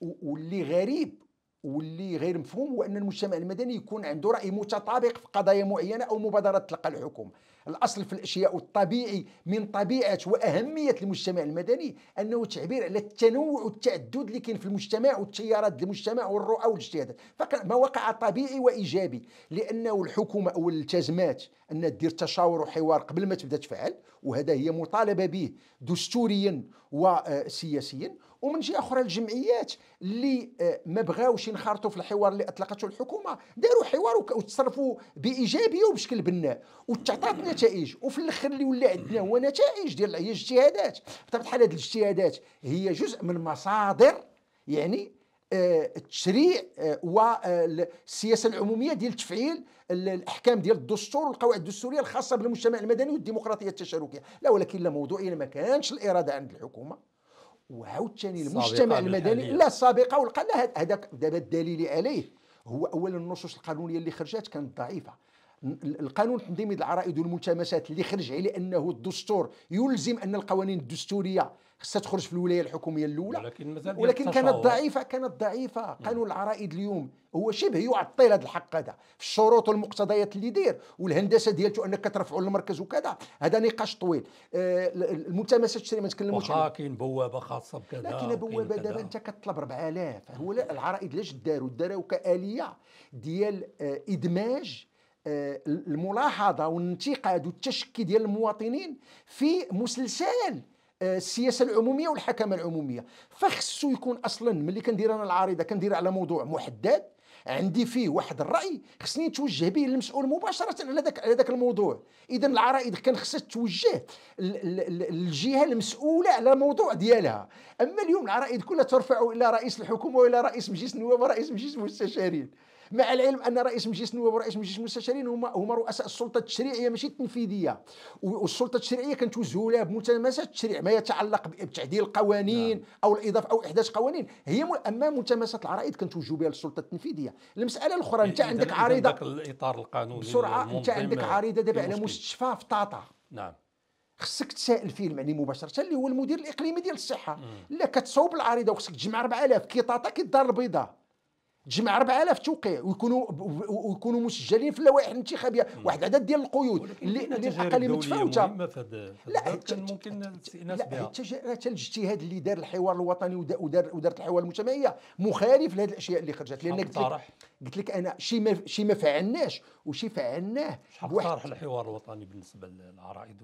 واللي غريب واللي غير مفهوم هو ان المجتمع المدني يكون عنده راي متطابق في قضايا معينه او مبادرات تلقى الحكومه الأصل في الأشياء والطبيعي من طبيعة وأهمية المجتمع المدني أنه تعبير على التنوع والتعدد اللي كاين في المجتمع والتيارات المجتمع والرؤى والاجتهادات فما وقع طبيعي وإيجابي لأنه الحكومة أو التزمات أن دير تشاور وحوار قبل ما تبدا تفعل وهذا هي مطالبة به دستوريا وسياسيا ومن جهه اخرى الجمعيات اللي آه، ما بغاوش ينخرطوا في الحوار اللي اطلقته الحكومه داروا حوار وتصرفوا بايجابيه وبشكل بناء وتعطات نتائج وفي الاخر اللي ولا عندنا هو نتائج ديال هي اجتهادات بطبيعه الحال هذه الاجتهادات هي جزء من مصادر يعني آه، التشريع آه، والسياسه العموميه ديال تفعيل الاحكام ديال الدستور والقواعد الدستوريه الخاصه بالمجتمع المدني والديمقراطيه التشاركيه لا ولكن لا موضوع الا ما كانش الاراده عند الحكومه وعاوتاني المجتمع المدني لا السابقه والقناه هذاك دابا الدليل عليه هو اولا النصوص القانونيه اللي خرجت كانت ضعيفه القانون التنظيمي للعرائض والملتمسات اللي خرج عليه انه الدستور يلزم ان القوانين الدستوريه خصها تخرج في الولايه الحكوميه الاولى ولكن مازال ولكن كانت ضعيفه كانت ضعيفه قانون العرائد اليوم هو شبه يعطل هذا الحق هذا في الشروط والمقتضيات اللي يدير والهندسه ديالته انك ترفعه للمركز وكذا هذا نقاش طويل آه الملتمسه التشريعيه ما تكلموش عليها كاين بوابه خاصه بكذا لكن بوابه دابا انت كطلب 4000 هو العرائد لاش داروا داروا كاليه ديال آه ادماج آه، الملاحظه والانتقاد والتشكي ديال المواطنين في مسلسل السياسه العموميه والحكمه العموميه فخصو يكون اصلا ملي كندير انا العارضه كندير على موضوع محدد عندي فيه واحد الراي خصني نتوجه به للمسؤول مباشره على ذاك على ذاك الموضوع اذا العرائض كان خصها توجه للجهه المسؤوله على الموضوع ديالها اما اليوم العرائض كلها ترفع الى رئيس الحكومه والى رئيس مجلس النواب ورئيس مجلس المستشارين مع العلم ان رئيس مجلس النواب ورئيس مجلس المستشارين هما هما رؤساء السلطه التشريعيه ماشي التنفيذيه والسلطه التشريعيه كنتوجهوا لها بملتمسات التشريع ما يتعلق بتعديل القوانين نعم. او الاضافه او احداث قوانين هي م... اما ملتمسات العرائض كنتوجهوا بها للسلطه التنفيذيه المساله الاخرى إيه، انت عندك عريضه الاطار القانوني بسرعه انت عندك آه، عريضه دابا إيه، على مستشفى في طاطا نعم خصك تسائل فيه المعني مباشره اللي هو المدير الاقليمي ديال الصحه لا كتصوب العريضه وخصك تجمع 4000 كي طاطا كي الدار البيضاء تجمع 4000 توقيع ويكونوا ويكونوا مسجلين في اللوائح الانتخابيه واحد العدد ديال القيود اللي الاقاليم متفاوته لا ممكن الاستئناس بها حتى الاجتهاد اللي دار الحوار الوطني ودار ودارت الحوار المجتمعيه مخالف لهذه الاشياء اللي خرجت لان قلت لك قلت لك انا شي ما شي ما فعلناش وشي فعلناه شحال طارح الحوار الوطني بالنسبه للعرائض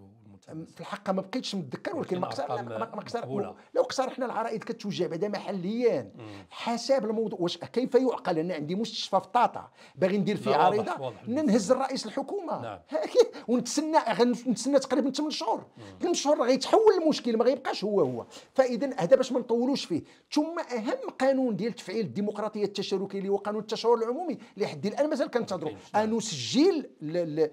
في الحقيقه ما بقيتش متذكر ولكن ما قصر ما قصر لو قصر حنا العرائض كتوجه بعدا محليا حسب الموضوع واش كيف يعقل ان عندي مستشفى في طاطا باغي ندير فيه عريضه نهز الرئيس الحكومه نعم. ونتسنى نتسنى تقريبا 8 شهور 8 شهور غيتحول المشكل ما غيبقاش هو هو فاذا هذا باش ما نطولوش فيه ثم اهم قانون ديال تفعيل الديمقراطيه التشاركيه اللي هو قانون التشاور العمومي اللي حد الان مازال كنتظروا نسجل نعم.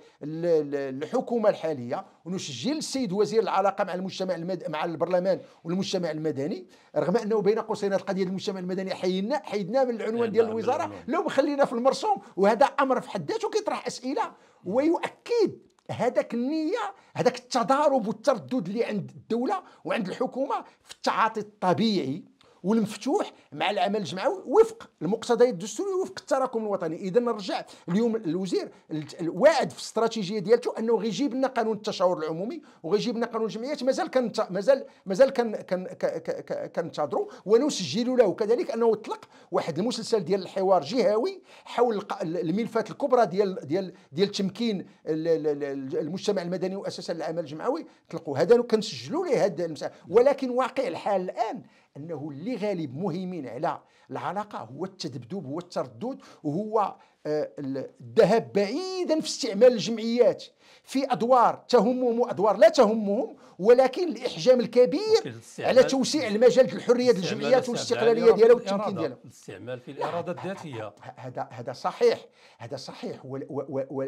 الحكومه الحاليه ونسجل السيد وزير العلاقه مع المجتمع المد... مع البرلمان والمجتمع المدني رغم انه بين قوسين القضيه المجتمع المدني حيدنا حيدنا من العنوان ديال الوزاره لو خلينا في المرسوم وهذا امر في حد ذاته كيطرح اسئله ويؤكد هذاك النيه هذاك التضارب والتردد اللي عند الدوله وعند الحكومه في التعاطي الطبيعي والمفتوح مع العمل الجمعوي وفق المقتضيات الدستوريه وفق التراكم الوطني اذا نرجع اليوم الوزير واعد في الاستراتيجيه ديالته انه غيجيب لنا قانون التشاور العمومي وغيجيب لنا قانون الجمعيات مازال كان مازال مازال كان كان كنتظروا ونسجل له كذلك انه اطلق واحد المسلسل ديال الحوار جهوي حول الملفات الكبرى ديال ديال ديال تمكين المجتمع المدني واساسا العمل الجمعوي طلقوا هذا كنسجلوا ليه هذا ولكن واقع الحال الان انه اللي غالب مهيمين على العلاقه هو التذبذب هو التردد وهو آه، الذهاب بعيدا في استعمال الجمعيات في ادوار تهمهم وادوار لا تهمهم ولكن الاحجام الكبير على توسيع المجال الحريه الجمعيات والاستقلاليه ديالها والتمكين ديالها الاستعمال في الاراده الذاتيه هذا هذا صحيح هذا صحيح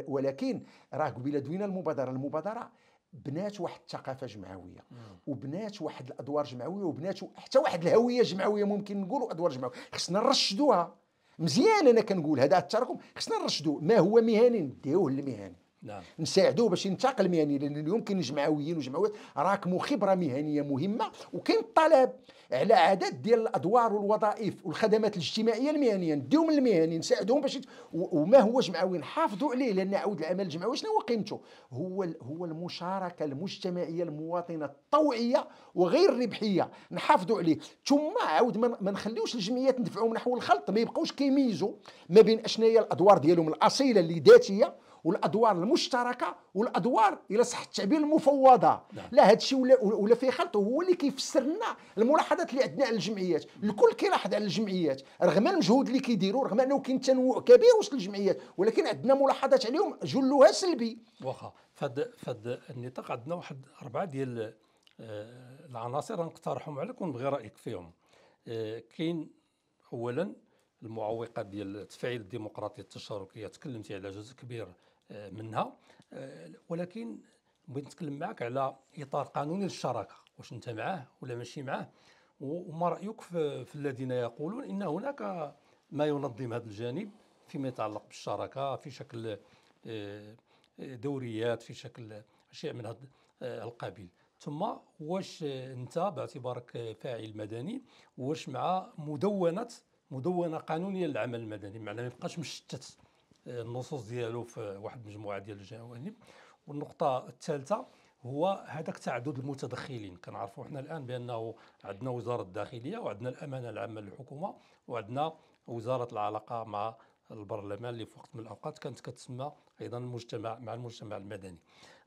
ولكن راه قبيله دوينا المبادره المبادره بنات واحد الثقافه جمعويه وبنات واحد الادوار جمعويه وبنات حتى واحد الهويه جمعويه ممكن نقولوا ادوار جمعويه خصنا نرشدوها مزيان انا كنقول هذا التراكم خصنا نرشدوا ما هو مهني نديوه للمهني نعم. نساعدوه باش ينتقل مهنيا لان اليوم كاين جمعويين وجمعويات راكموا خبره مهنيه مهمه وكاين طلب على عدد ديال الادوار والوظائف والخدمات الاجتماعيه المهنيه نديهم للمهني نساعدوهم باش يت... وما هو جمعوي نحافظوا عليه لان عود العمل الجمعوي شنو هو قيمته هو ال... هو المشاركه المجتمعيه المواطنه الطوعيه وغير الربحيه نحافظوا عليه ثم عاود ما من... نخليوش الجمعيات ندفعوهم نحو الخلط ما يبقاوش كيميزوا ما بين هي الادوار ديالهم الاصيله اللي ذاتيه والادوار المشتركه والادوار الى صح التعبير المفوضه نعم. لا هذا الشيء ولا ولا في خلط هو اللي كيفسر لنا الملاحظات اللي عندنا على الجمعيات الكل كيلاحظ على الجمعيات رغم المجهود اللي كيديروا رغم انه كاين تنوع كبير وسط الجمعيات ولكن عندنا ملاحظات عليهم جلها سلبي واخا فهاد فهاد النطاق عندنا واحد اربعه ديال آه، العناصر غنقترحهم عليك ونبغي رايك فيهم آه، كاين اولا المعوقه ديال تفعيل الديمقراطيه التشاركيه تكلمتي على جزء كبير منها آه، ولكن بغيت نتكلم معك على اطار قانوني للشراكه واش انت معاه ولا ماشي معاه وما رايك في, الذين يقولون ان هناك ما ينظم هذا الجانب فيما يتعلق بالشراكه في شكل آه، دوريات في شكل اشياء من هذا آه، القبيل ثم واش انت باعتبارك فاعل مدني واش مع مدونه مدونه قانونيه للعمل المدني معناها ما يبقاش مشتت النصوص ديالو في واحد المجموعه ديال الجوانب والنقطه الثالثه هو هذاك تعدد المتدخلين كنعرفوا حنا الان بانه عندنا وزاره الداخليه وعندنا الامانه العامه للحكومه وعندنا وزاره العلاقه مع البرلمان اللي في وقت من الاوقات كانت كتسمى ايضا المجتمع مع المجتمع المدني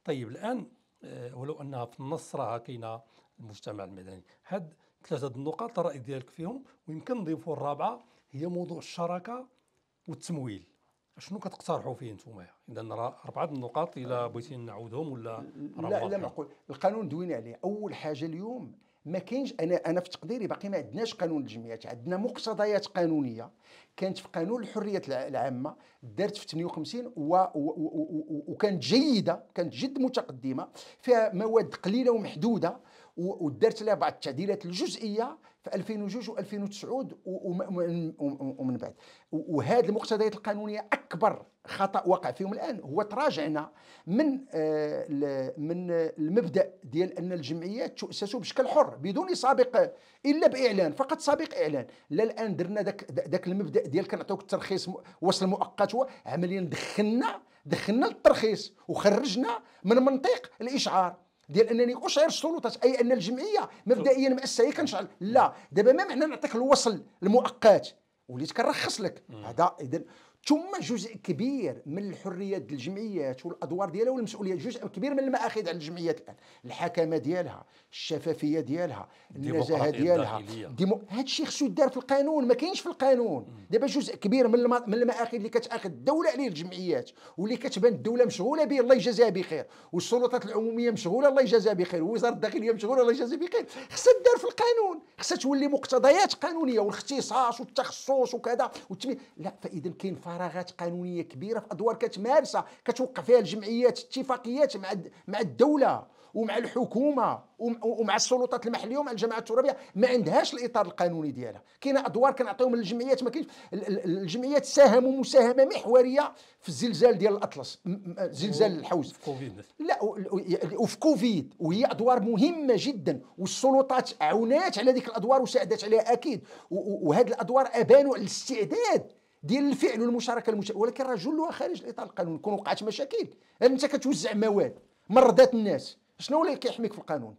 طيب الان آه، ولو انها في النص راها كاينه المجتمع المدني هاد ثلاثه النقاط الراي ديالك فيهم ويمكن نضيفوا الرابعه هي موضوع الشراكه والتمويل شنو كتقترحوا فيه انتم اذا راه اربعه النقاط الا آه. بغيتي نعاودهم ولا لا لا معقول القانون دوينا عليه اول حاجه اليوم ما كاينش انا انا في تقديري باقي ما عندناش قانون الجمعيات عندنا مقتضيات قانونيه كانت في قانون الحريات العامه دارت في 58 و... و... و... وكانت جيده كانت جد متقدمه فيها مواد قليله ومحدوده ودارت لها بعض التعديلات الجزئيه في 2002 و2009 ومن بعد وهذه المقتضيات القانونيه اكبر خطا وقع فيهم الان هو تراجعنا من آه، من المبدا ديال ان الجمعيات تؤسس بشكل حر بدون سابق الا باعلان فقط سابق اعلان لا الان درنا ذاك ذاك المبدا ديال كنعطيوك الترخيص وصل مؤقت عمليا دخلنا دخلنا الترخيص وخرجنا من منطق الاشعار ديال انني اشعر السلطات اي ان الجمعيه مبدئيا مؤسسه هي كنشعل لا دابا ما معنى نعطيك الوصل المؤقت وليت كنرخص لك هذا اذا ثم جزء كبير من الحريات ديال الجمعيات والادوار ديالها والمسؤوليات جزء كبير من المآخذ على الجمعيات الان الحكمه ديالها الشفافيه ديالها النزاهه ديالها ديمو... هذا الشيء خصو يدار في القانون ما كاينش في القانون دابا جزء كبير من الم... من المآخذ اللي كتاخذ الدوله عليه الجمعيات واللي كتبان الدوله مشغوله به الله يجازيها بخير والسلطات العموميه مشغوله الله يجازيها بخير ووزاره الداخليه مشغوله الله يجازيها بخير خصها تدار في القانون خصها تولي مقتضيات قانونيه والاختصاص والتخصص وكذا والتمي... لا فاذا كاين فراغات قانونيه كبيره في ادوار كتمارسها كتوقع فيها الجمعيات اتفاقيات مع مع الدوله ومع الحكومه ومع السلطات المحليه ومع الجماعات الترابيه ما عندهاش الاطار القانوني ديالها كاينه ادوار كنعطيهم للجمعيات ما كاينش الجمعيات ساهموا مساهمه محوريه في الزلزال ديال الاطلس زلزال الحوز في كوفيد لا وفي كوفيد وهي ادوار مهمه جدا والسلطات عونات على ذيك الادوار وساعدت عليها اكيد وهذه الادوار ابانوا على الاستعداد ديال الفعل والمشاركه المشاركة ولكن راه جلها خارج الاطار القانون كون وقعت مشاكل انت كتوزع مواد مرضات الناس شنو اللي كيحميك في القانون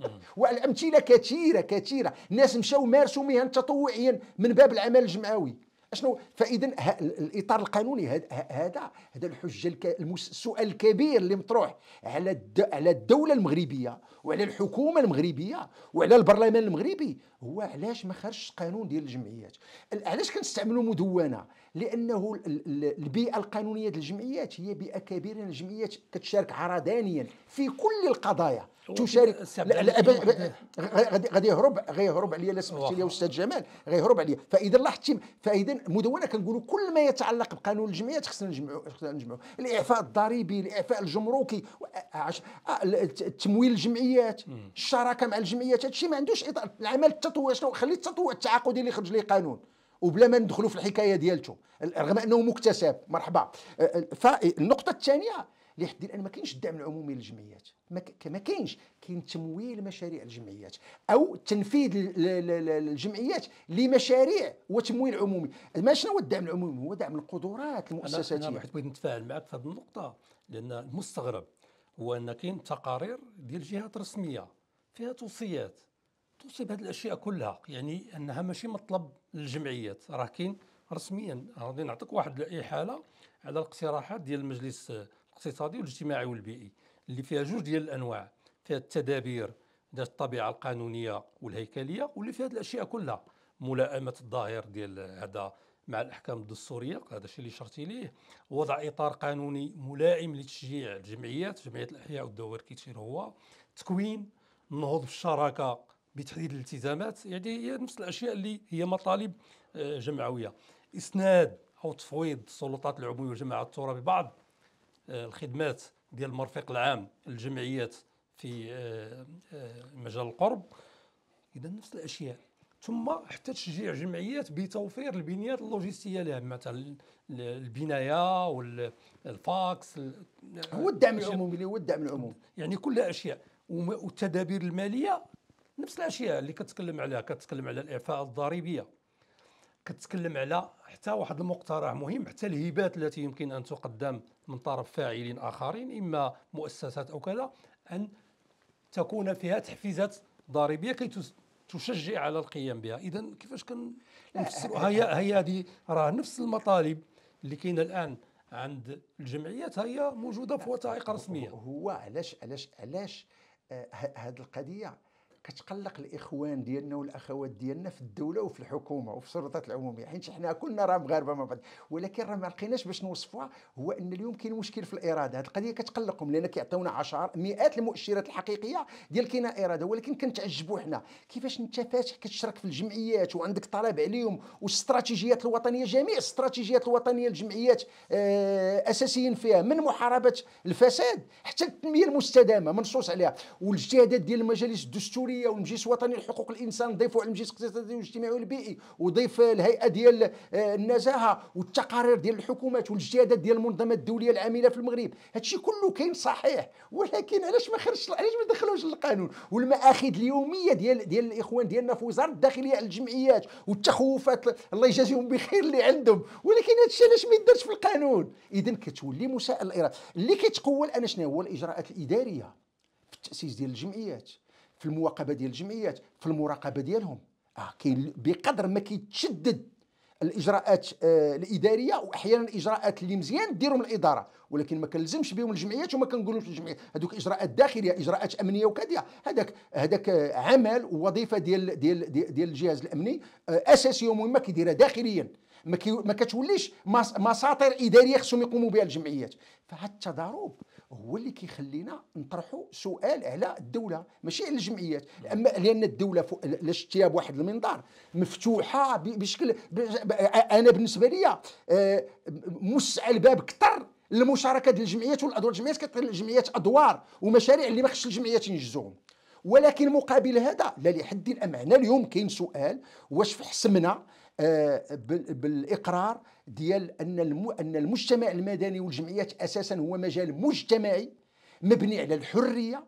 انت والامثله كثيره كثيره ناس مشاو مارسوا مهن تطوعيا من باب العمل الجمعوي اشنو فاذا الاطار القانوني هذا هذا الحجه السؤال الكبير اللي مطروح على على الدوله المغربيه وعلى الحكومه المغربيه وعلى البرلمان المغربي هو علاش ما خرجش قانون ديال الجمعيات علاش كنستعملوا مدونه لانه البيئه القانونيه للجمعيات هي بيئه كبيره الجمعيات كتشارك عرضانيا في كل القضايا تشارك غادي غادي يهرب غادي يهرب عليا لا سمحتي لي استاذ جمال غيهرب عليا فاذا لاحظتي فاذا مدونه كنقولوا كل ما يتعلق بقانون الجمعيات خصنا نجمعوا خصنا نجمعوا الاعفاء الضريبي الاعفاء الجمركي آه، آه، تمويل الجمعيات الشراكه مع الجمعيات هادشي ما عندوش العمل التطوعي شنو خلي التطوع التعاقدي اللي خرج ليه قانون وبلا ما ندخلوا في الحكايه ديالته رغم انه مكتسب مرحبا أه، أه، فالنقطه الثانيه لحد الان ما كاينش الدعم العمومي للجمعيات ما كاينش كاين تمويل مشاريع الجمعيات او تنفيذ الجمعيات لمشاريع وتمويل عمومي ما شنو هو الدعم العمومي هو دعم القدرات المؤسساتيه انا بغيت نتفاعل معك في هذه النقطه لان المستغرب هو ان كاين تقارير ديال جهات رسميه فيها توصيات تصيب هذه الاشياء كلها يعني انها ماشي مطلب للجمعيات راه كاين رسميا غادي نعطيك واحد الاحاله على الاقتراحات ديال المجلس الاقتصادي والاجتماعي والبيئي اللي فيها جوج ديال الانواع فيها التدابير ذات الطبيعه القانونيه والهيكليه واللي فيها هذه الاشياء كلها ملائمه الظاهر ديال هذا مع الاحكام الدستوريه هذا الشيء اللي اشرتي ليه وضع اطار قانوني ملائم لتشجيع الجمعيات جمعيه الاحياء والدوائر كيتشير هو تكوين النهوض بالشراكه بتحديد الالتزامات يعني هي نفس الاشياء اللي هي مطالب آه، جمعويه اسناد او تفويض السلطات العموميه وجماعه الثوره ببعض آه، الخدمات ديال المرفق العام للجمعيات في آه، مجال القرب اذا نفس الاشياء ثم حتى تشجيع جمعيات بتوفير البنيات اللوجستيه لها مثلا البنايه والفاكس هو الدعم العمومي اللي هو الدعم العمومي يعني كل اشياء والتدابير الماليه نفس الاشياء اللي كتكلم عليها كتكلم على الاعفاءات الضريبيه كتكلم على حتى واحد المقترح مهم حتى الهبات التي يمكن ان تقدم من طرف فاعلين اخرين اما مؤسسات او كذا ان تكون فيها تحفيزات ضريبيه كي تشجع على القيام بها اذا كيفاش كن هي هي هذه راه نفس المطالب اللي كاينه الان عند الجمعيات هي موجوده في وثائق رسميه هو علاش علاش علاش هذه آه، القضيه كتقلق الاخوان ديالنا والاخوات ديالنا في الدوله وفي الحكومه وفي السلطات العموميه حيت حنا كلنا راه مغاربه مع بعض ولكن راه ما لقيناش باش نوصفوها هو ان اليوم كاين مشكل في الاراده هذه القضيه كتقلقهم لان كيعطيونا عشر مئات المؤشرات الحقيقيه ديال كاينه اراده ولكن كنتعجبوا حنا كيفاش انت فاتح كتشرك في الجمعيات وعندك طلب عليهم والاستراتيجيات الوطنيه جميع الاستراتيجيات الوطنيه الجمعيات آه، اساسيين فيها من محاربه الفساد حتى التنميه المستدامه منصوص عليها والاجتهادات ديال المجالس الدستوريه الدوليه والمجلس الوطني لحقوق الانسان ضيفوا على المجلس الاقتصادي والاجتماعي والبيئي وضيف الهيئه ديال آه، النزاهه والتقارير ديال الحكومات والاجتهادات ديال المنظمات الدوليه العامله في المغرب هادشي كله كاين صحيح ولكن علاش ما خرجش علاش ما دخلوش القانون والمآخذ اليوميه ديال ديال الاخوان ديالنا في وزاره الداخليه على الجمعيات والتخوفات الله يجازيهم بخير اللي عندهم ولكن هادشي علاش ما يدارش في القانون اذا كتولي مساءل الاراده اللي كيتقول انا شنو هو الاجراءات الاداريه في التاسيس ديال الجمعيات في المواقبه ديال الجمعيات في المراقبه ديالهم اه كاين بقدر ما كيتشدد الاجراءات آه الاداريه واحيانا الاجراءات اللي مزيان ديرهم الاداره ولكن ما كنلزمش بهم الجمعيات وما كنقولوش الجمعيات هذوك اجراءات داخليه اجراءات امنيه وكذا هذاك هذاك عمل ووظيفه ديال ديال ديال, الجهاز الامني آه اساسيه ومهمه كيديرها داخليا ما كتوليش مساطر اداريه خصهم يقوموا بها الجمعيات فهاد التضارب هو اللي كيخلينا نطرحوا سؤال على الدوله ماشي على الجمعيات اما لان الدوله لاش تيها بواحد المنظار مفتوحه بشكل انا بالنسبه لي آه، موسع الباب كثر للمشاركه ديال الجمعيات والادوار الجمعيات كتعطي الجمعيات ادوار ومشاريع اللي ما خصش الجمعيات ينجزوهم ولكن مقابل هذا لا لحد الامانه اليوم كاين سؤال واش في حسمنا آه، بالاقرار ديال ان ان المجتمع المدني والجمعيات اساسا هو مجال مجتمعي مبني على الحريه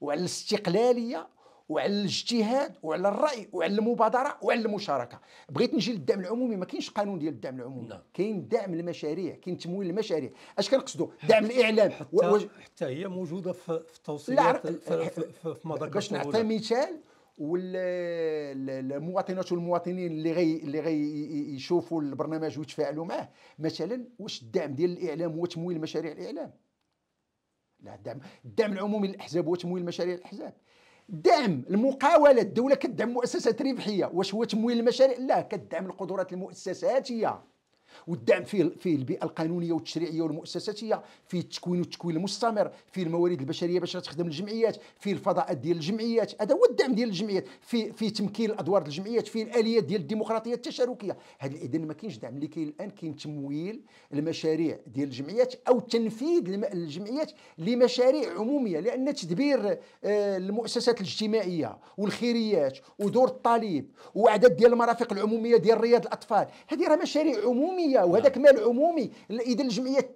وعلى الاستقلاليه وعلى الاجتهاد وعلى الراي وعلى المبادره وعلى المشاركه بغيت نجي للدعم العمومي ما كاينش قانون ديال الدعم العمومي نعم. كاين دعم المشاريع كاين تمويل المشاريع اش كنقصدوا دعم الاعلام حتى, و... حتى هي موجوده في التوصيات لا... في, في, في, في ما باش نعطي مثال والمواطنات والمواطنين اللي غي اللي غي يشوفوا البرنامج ويتفاعلوا معاه مثلا واش الدعم ديال الاعلام هو تمويل مشاريع الاعلام لا الدعم الدعم العمومي للاحزاب هو تمويل مشاريع الاحزاب دعم المقاوله الدوله كدعم مؤسسات ربحيه واش هو تمويل المشاريع لا كدعم القدرات المؤسساتيه والدعم في في البيئه القانونيه والتشريعيه والمؤسساتيه في التكوين والتكوين المستمر في الموارد البشريه باش تخدم الجمعيات في الفضاءات ديال الجمعيات هذا هو الدعم ديال الجمعيات في في تمكين الادوار ديال الجمعيات في الاليات ديال الديمقراطيه التشاركيه هذا اذا ما كاينش دعم اللي كاين الان كاين تمويل المشاريع ديال الجمعيات او تنفيذ الجمعيات لمشاريع عموميه لان تدبير آه، المؤسسات الاجتماعيه والخيريات ودور الطالب وعدد ديال المرافق العموميه ديال رياض الاطفال هذه راه مشاريع عموميه الجمعيه وهذاك مال عمومي اذا الجمعيه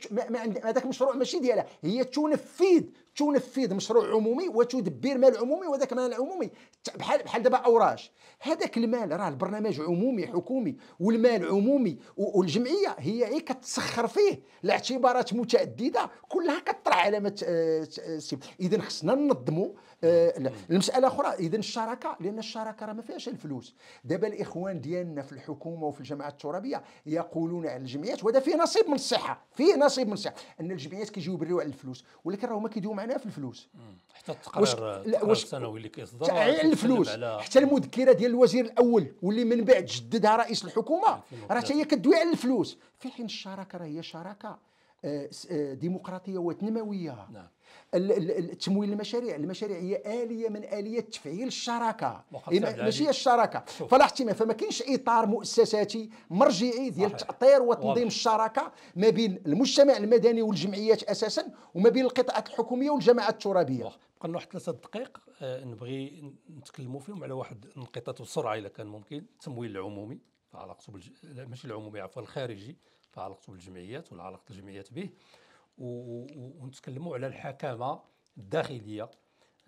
هذاك مشروع ماشي ديالها هي تنفذ تنفذ مشروع عمومي وتدبر مال عمومي وذاك مال عمومي بحال بحال دابا اوراش هذاك المال راه البرنامج عمومي حكومي والمال عمومي والجمعيه هي هي كتسخر فيه لاعتبارات متعدده كلها كطرع علامه آه، آه، اذا خصنا ننظموا آه، المساله اخرى اذا الشراكه لان الشراكه راه ما فيهاش الفلوس دابا الاخوان ديالنا في الحكومه وفي الجماعات الترابيه يقولون على الجمعيات وهذا فيه نصيب من الصحه فيه نصيب من الصحه ان الجمعيات كيجيو يبريو على الفلوس ولكن راه هما كيديو معنا معناها في الفلوس حتى التقرير السنوي اللي كيصدر على الفلوس حتى المذكره ديال الوزير الاول واللي من بعد جددها رئيس الحكومه راه هي كدوي على الفلوس في حين الشراكه راه هي شراكه آه، آه، ديمقراطيه وتنمويه نعم. التمويل المشاريع المشاريع هي اليه من اليات تفعيل الشراكه ماشي هي الشراكه فلا احتمال فما كاينش اطار مؤسساتي مرجعي ديال التاطير وتنظيم الشراكه ما بين المجتمع المدني والجمعيات اساسا وما بين القطاعات الحكوميه والجماعات الترابيه بقى لنا واحد ثلاثه دقائق آه، نبغي نتكلموا فيهم على واحد الانقطاع بسرعه اذا كان ممكن التمويل العمومي علاقته بالج... ماشي العمومي عفوا الخارجي علاقته بالجمعيات ولا علاقه الجمعيات به ونتكلموا على الحكامه الداخليه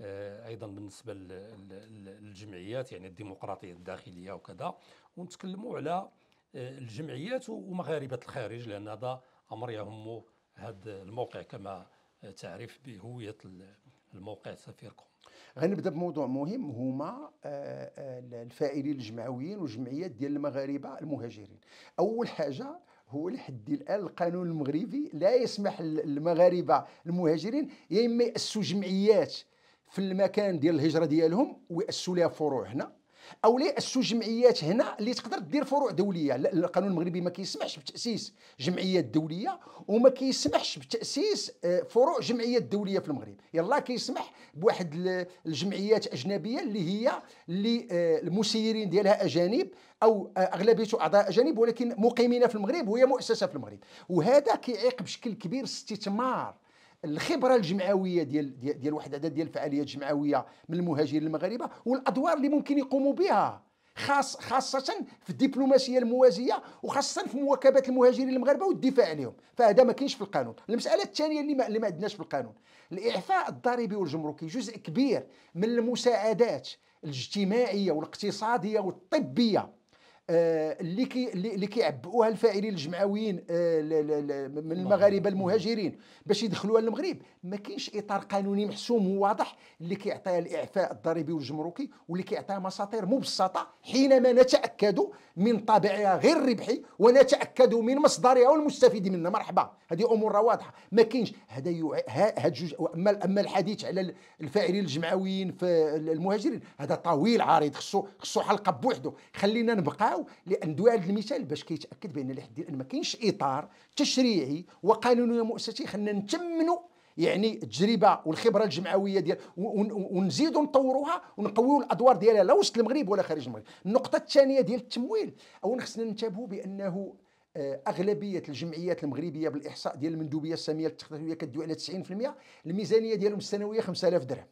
آه، ايضا بالنسبه للجمعيات يعني الديمقراطيه الداخليه وكذا ونتكلموا على آه، الجمعيات ومغاربه الخارج لان هذا امر يهم هذا الموقع كما تعرف بهويه الموقع سفيركم غنبدا بموضوع مهم هما آه، الفاعلين الجمعويين والجمعيات ديال المغاربه المهاجرين اول حاجه هو لحد الان القانون المغربي لا يسمح للمغاربه المهاجرين يا اما ياسسوا جمعيات في المكان ديال الهجره ديالهم وياسوا لها فروع هنا او ليه اسسوا جمعيات هنا اللي تقدر دير فروع دوليه القانون المغربي ما كيسمحش بتاسيس جمعيات دوليه وما كيسمحش بتاسيس آه، فروع جمعيات دوليه في المغرب يلا كيسمح بواحد الجمعيات اجنبيه اللي هي اللي آه، المسيرين ديالها اجانب او آه، اغلبيته اعضاء اجانب ولكن مقيمين في المغرب وهي مؤسسه في المغرب وهذا كيعيق بشكل كبير استثمار الخبره الجمعويه ديال ديال, ديال واحد العدد ديال الفعاليات الجمعويه من المهاجرين المغاربه والادوار اللي ممكن يقوموا بها خاص خاصة في الدبلوماسية الموازية وخاصة في مواكبة المهاجرين المغاربة والدفاع عليهم فهذا ما كاينش في القانون المسألة الثانية اللي ما, اللي ما عندناش في القانون الإعفاء الضريبي والجمركي جزء كبير من المساعدات الاجتماعية والاقتصادية والطبية آه، اللي كي اللي كيعبئوها الفاعلين الجمعويين آه، من المغاربه المهاجرين باش يدخلوها للمغرب ما كاينش اطار قانوني محسوم وواضح اللي كيعطيها الاعفاء الضريبي والجمركي واللي كيعطيها مساطير مبسطه حينما نتاكد من طابعها غير ربحي ونتاكد من مصدرها والمستفيد منها مرحبا هذه امور واضحه ما كاينش هذا هاد جوج اما اما الحديث على الفاعلين الجمعويين في المهاجرين هذا طويل عريض خصو خصو حلقه بوحده خلينا نبقاو لان دوي هذا المثال باش كيتاكد بان لحد الان ما كاينش اطار تشريعي وقانوني مؤسسي خلينا نتمنوا يعني التجربه والخبره الجمعويه ديال ونزيدوا نطوروها ونقويوا الادوار ديالها لا وسط المغرب ولا خارج المغرب النقطه الثانيه ديال التمويل اولا خصنا ننتبهوا بانه آه، اغلبيه الجمعيات المغربيه بالاحصاء ديال المندوبيه الساميه التخطيطيه كدوي على 90% الميزانيه ديالهم السنويه 5000 درهم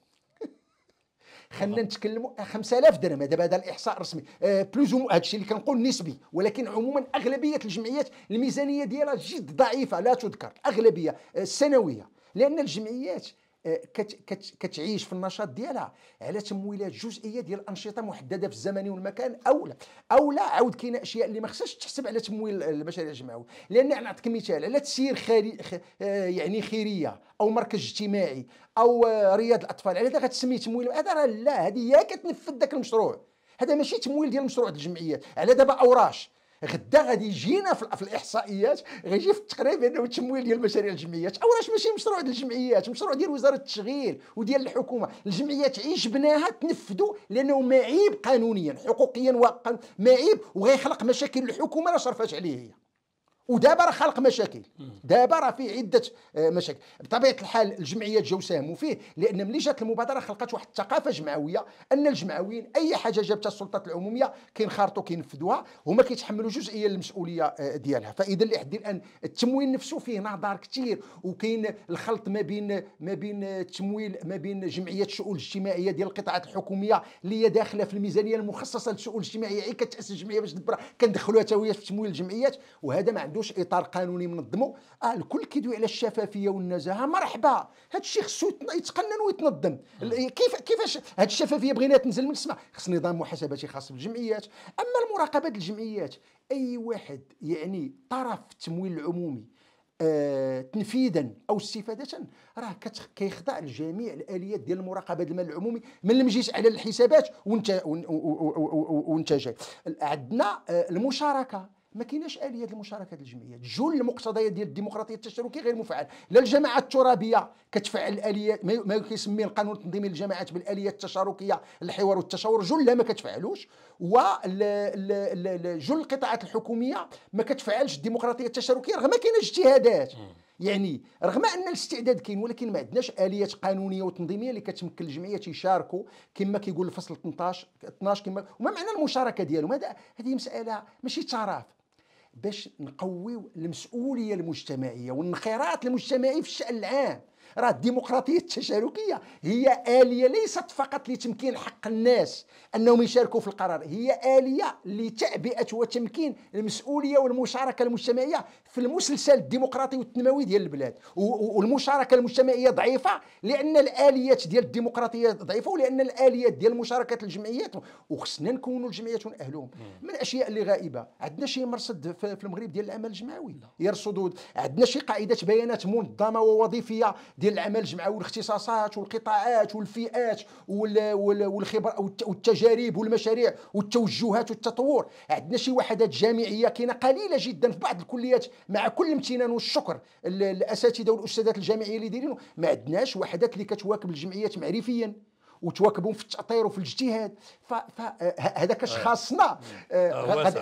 خلينا نتكلموا 5000 درهم هذا هذا الاحصاء الرسمي بلوزو آه، بلوز هذا الشيء اللي كنقول نسبي ولكن عموما اغلبيه الجمعيات الميزانيه ديالها جد ضعيفه لا تذكر الاغلبيه السنويه آه، لان الجمعيات آه، كتعيش في النشاط ديالها على تمويلات جزئيه ديال الانشطه محدده في الزمن والمكان او لا او لا عاود كاين اشياء اللي ما خصهاش تحسب على تمويل المشاريع الجمعويه لان نعطيك مثال على تسير خيري خ... آه، يعني خيريه او مركز اجتماعي او آه، رياض الاطفال على تسمي تمويل هذا راه لا هذه هي كتنفذ ذاك المشروع هذا ماشي تمويل ديال مشروع الجمعيات على دابا اوراش غدا غادي يجينا في الاحصائيات غيجي في التقريب انه التمويل ديال مشاريع الجمعيات او راه ماشي مشروع ديال الجمعيات مشروع ديال وزاره التشغيل وديال الحكومه الجمعيات بناها تنفذوا لانه معيب قانونيا حقوقيا واقعا معيب وغيخلق مشاكل الحكومه راه شرفات عليه هي ودابا راه خلق مشاكل دابا راه فيه عده آه، مشاكل بطبيعه الحال الجمعيات جاو ساهموا فيه لان ملي جات المبادره خلقت واحد الثقافه جمعويه ان الجمعويين اي حاجه جابتها السلطات العموميه كينخرطوا كينفذوها هما كيتحملوا جزئيه المسؤوليه آه، ديالها فاذا لحد الان التمويل نفسه فيه نظر كثير وكاين الخلط ما بين ما بين التمويل ما بين جمعيات الشؤون الاجتماعيه ديال القطاعات الحكوميه اللي هي داخله في الميزانيه المخصصه للشؤون الاجتماعيه عي كتاسس جمعيه باش تدبرها كندخلوها حتى في تمويل الجمعيات وهذا ما عنده عندوش اطار قانوني منظمو اه الكل كيدوي على الشفافيه والنزاهه مرحبا هذا الشيء خصو يتقنن ويتنظم كيف كيفاش هذه الشفافيه بغينا تنزل من السماء خص نظام محاسباتي خاص بالجمعيات اما المراقبه الجمعيات اي واحد يعني طرف في التمويل العمومي آه، تنفيذا او استفاده راه كيخضع لجميع الاليات ديال المراقبه المال العمومي من ما لمجيش على الحسابات وانت وانت جاي عندنا آه، المشاركه ما كايناش اليه المشاركه الجمعيات جل المقتضيات ديال الديمقراطيه التشاركيه غير مفعل لا الجماعه الترابيه كتفعل الاليات ما كيسمي القانون التنظيمي للجماعات بالاليه التشاركيه الحوار والتشاور جل ما كتفعلوش وجل القطاعات الحكوميه ما كتفعلش الديمقراطيه التشاركيه رغم كاين اجتهادات يعني رغم ان الاستعداد كاين ولكن ما عندناش اليات قانونيه وتنظيميه اللي كتمكن الجمعيه يشاركوا كما كيقول الفصل 18 12 كما وما معنى المشاركه ديالهم هذا هذه مساله ماشي ترف باش نقويو المسؤوليه المجتمعيه والانخراط المجتمعي في الشان العام راه الديمقراطيه التشاركيه هي اليه ليست فقط لتمكين حق الناس انهم يشاركوا في القرار هي اليه لتعبئه وتمكين المسؤوليه والمشاركه المجتمعيه في المسلسل الديمقراطي والتنموي ديال البلاد والمشاركه المجتمعيه ضعيفه لان الاليات ديال الديمقراطيه ضعيفه ولان الاليات ديال مشاركه الجمعيات وخصنا نكونوا الجمعيات اهلهم من الاشياء اللي غائبه عندنا شي مرصد في المغرب ديال العمل الجمعوي يرصدوا عندنا شي قاعده بيانات منظمه ووظيفيه ديال العمل الجمعي والاختصاصات والقطاعات والفئات والخبر والتجارب والمشاريع والتوجهات والتطور عندنا شي وحدات جامعيه كاينه قليله جدا في بعض الكليات مع كل الامتنان والشكر الاساتذه والاستاذات الجامعيه اللي دايرينو ما عندناش وحدات اللي كتواكب الجمعيات معرفيا وتواكبهم في التاطير وفي الاجتهاد فهذاك اش آه. خاصنا آه،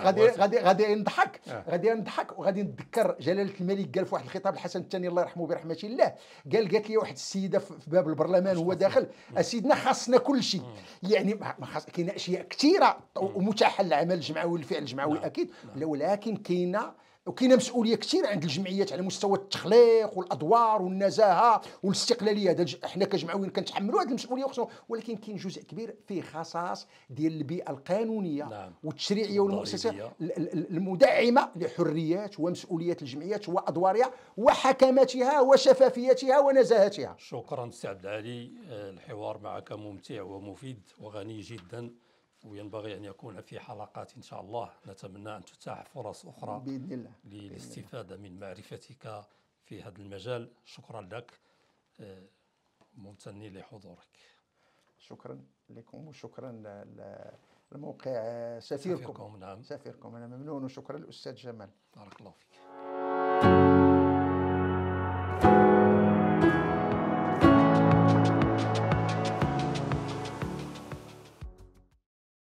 غادي غادي غادي نضحك آه. غادي نضحك وغادي نتذكر جلاله الملك قال في واحد الخطاب الحسن الثاني الله يرحمه برحمه الله قال قالت لي واحد السيده في باب البرلمان هو داخل سيدنا خاصنا كل شيء يعني ما خاص كاين اشياء كثيره ومتاحه للعمل الجمعوي والفعل الجمعوي نعم. اكيد نعم. ولكن كاينه وكاينه مسؤوليه كثيره عند الجمعيات على مستوى التخليق والادوار والنزاهه والاستقلاليه هذا احنا كجمعويين كنتحملوا هذه المسؤوليه ولكن كاين جزء كبير فيه خصاص ديال البيئه القانونيه نعم. والتشريعيه والمؤسسه المدعمه لحريات ومسؤوليات الجمعيات وادوارها وحكماتها وشفافيتها ونزاهتها شكرا سي عبد العالي آه، الحوار معك ممتع ومفيد وغني جدا وينبغي أن يكون في حلقات إن شاء الله نتمنى أن تتاح فرص أخرى بإذن الله للاستفادة من معرفتك في هذا المجال شكرا لك آه، ممتن لحضورك شكرا لكم وشكرا لموقع سفيركم سفيركم, نعم. سفيركم أنا ممنون وشكرا للاستاذ جمال بارك الله فيك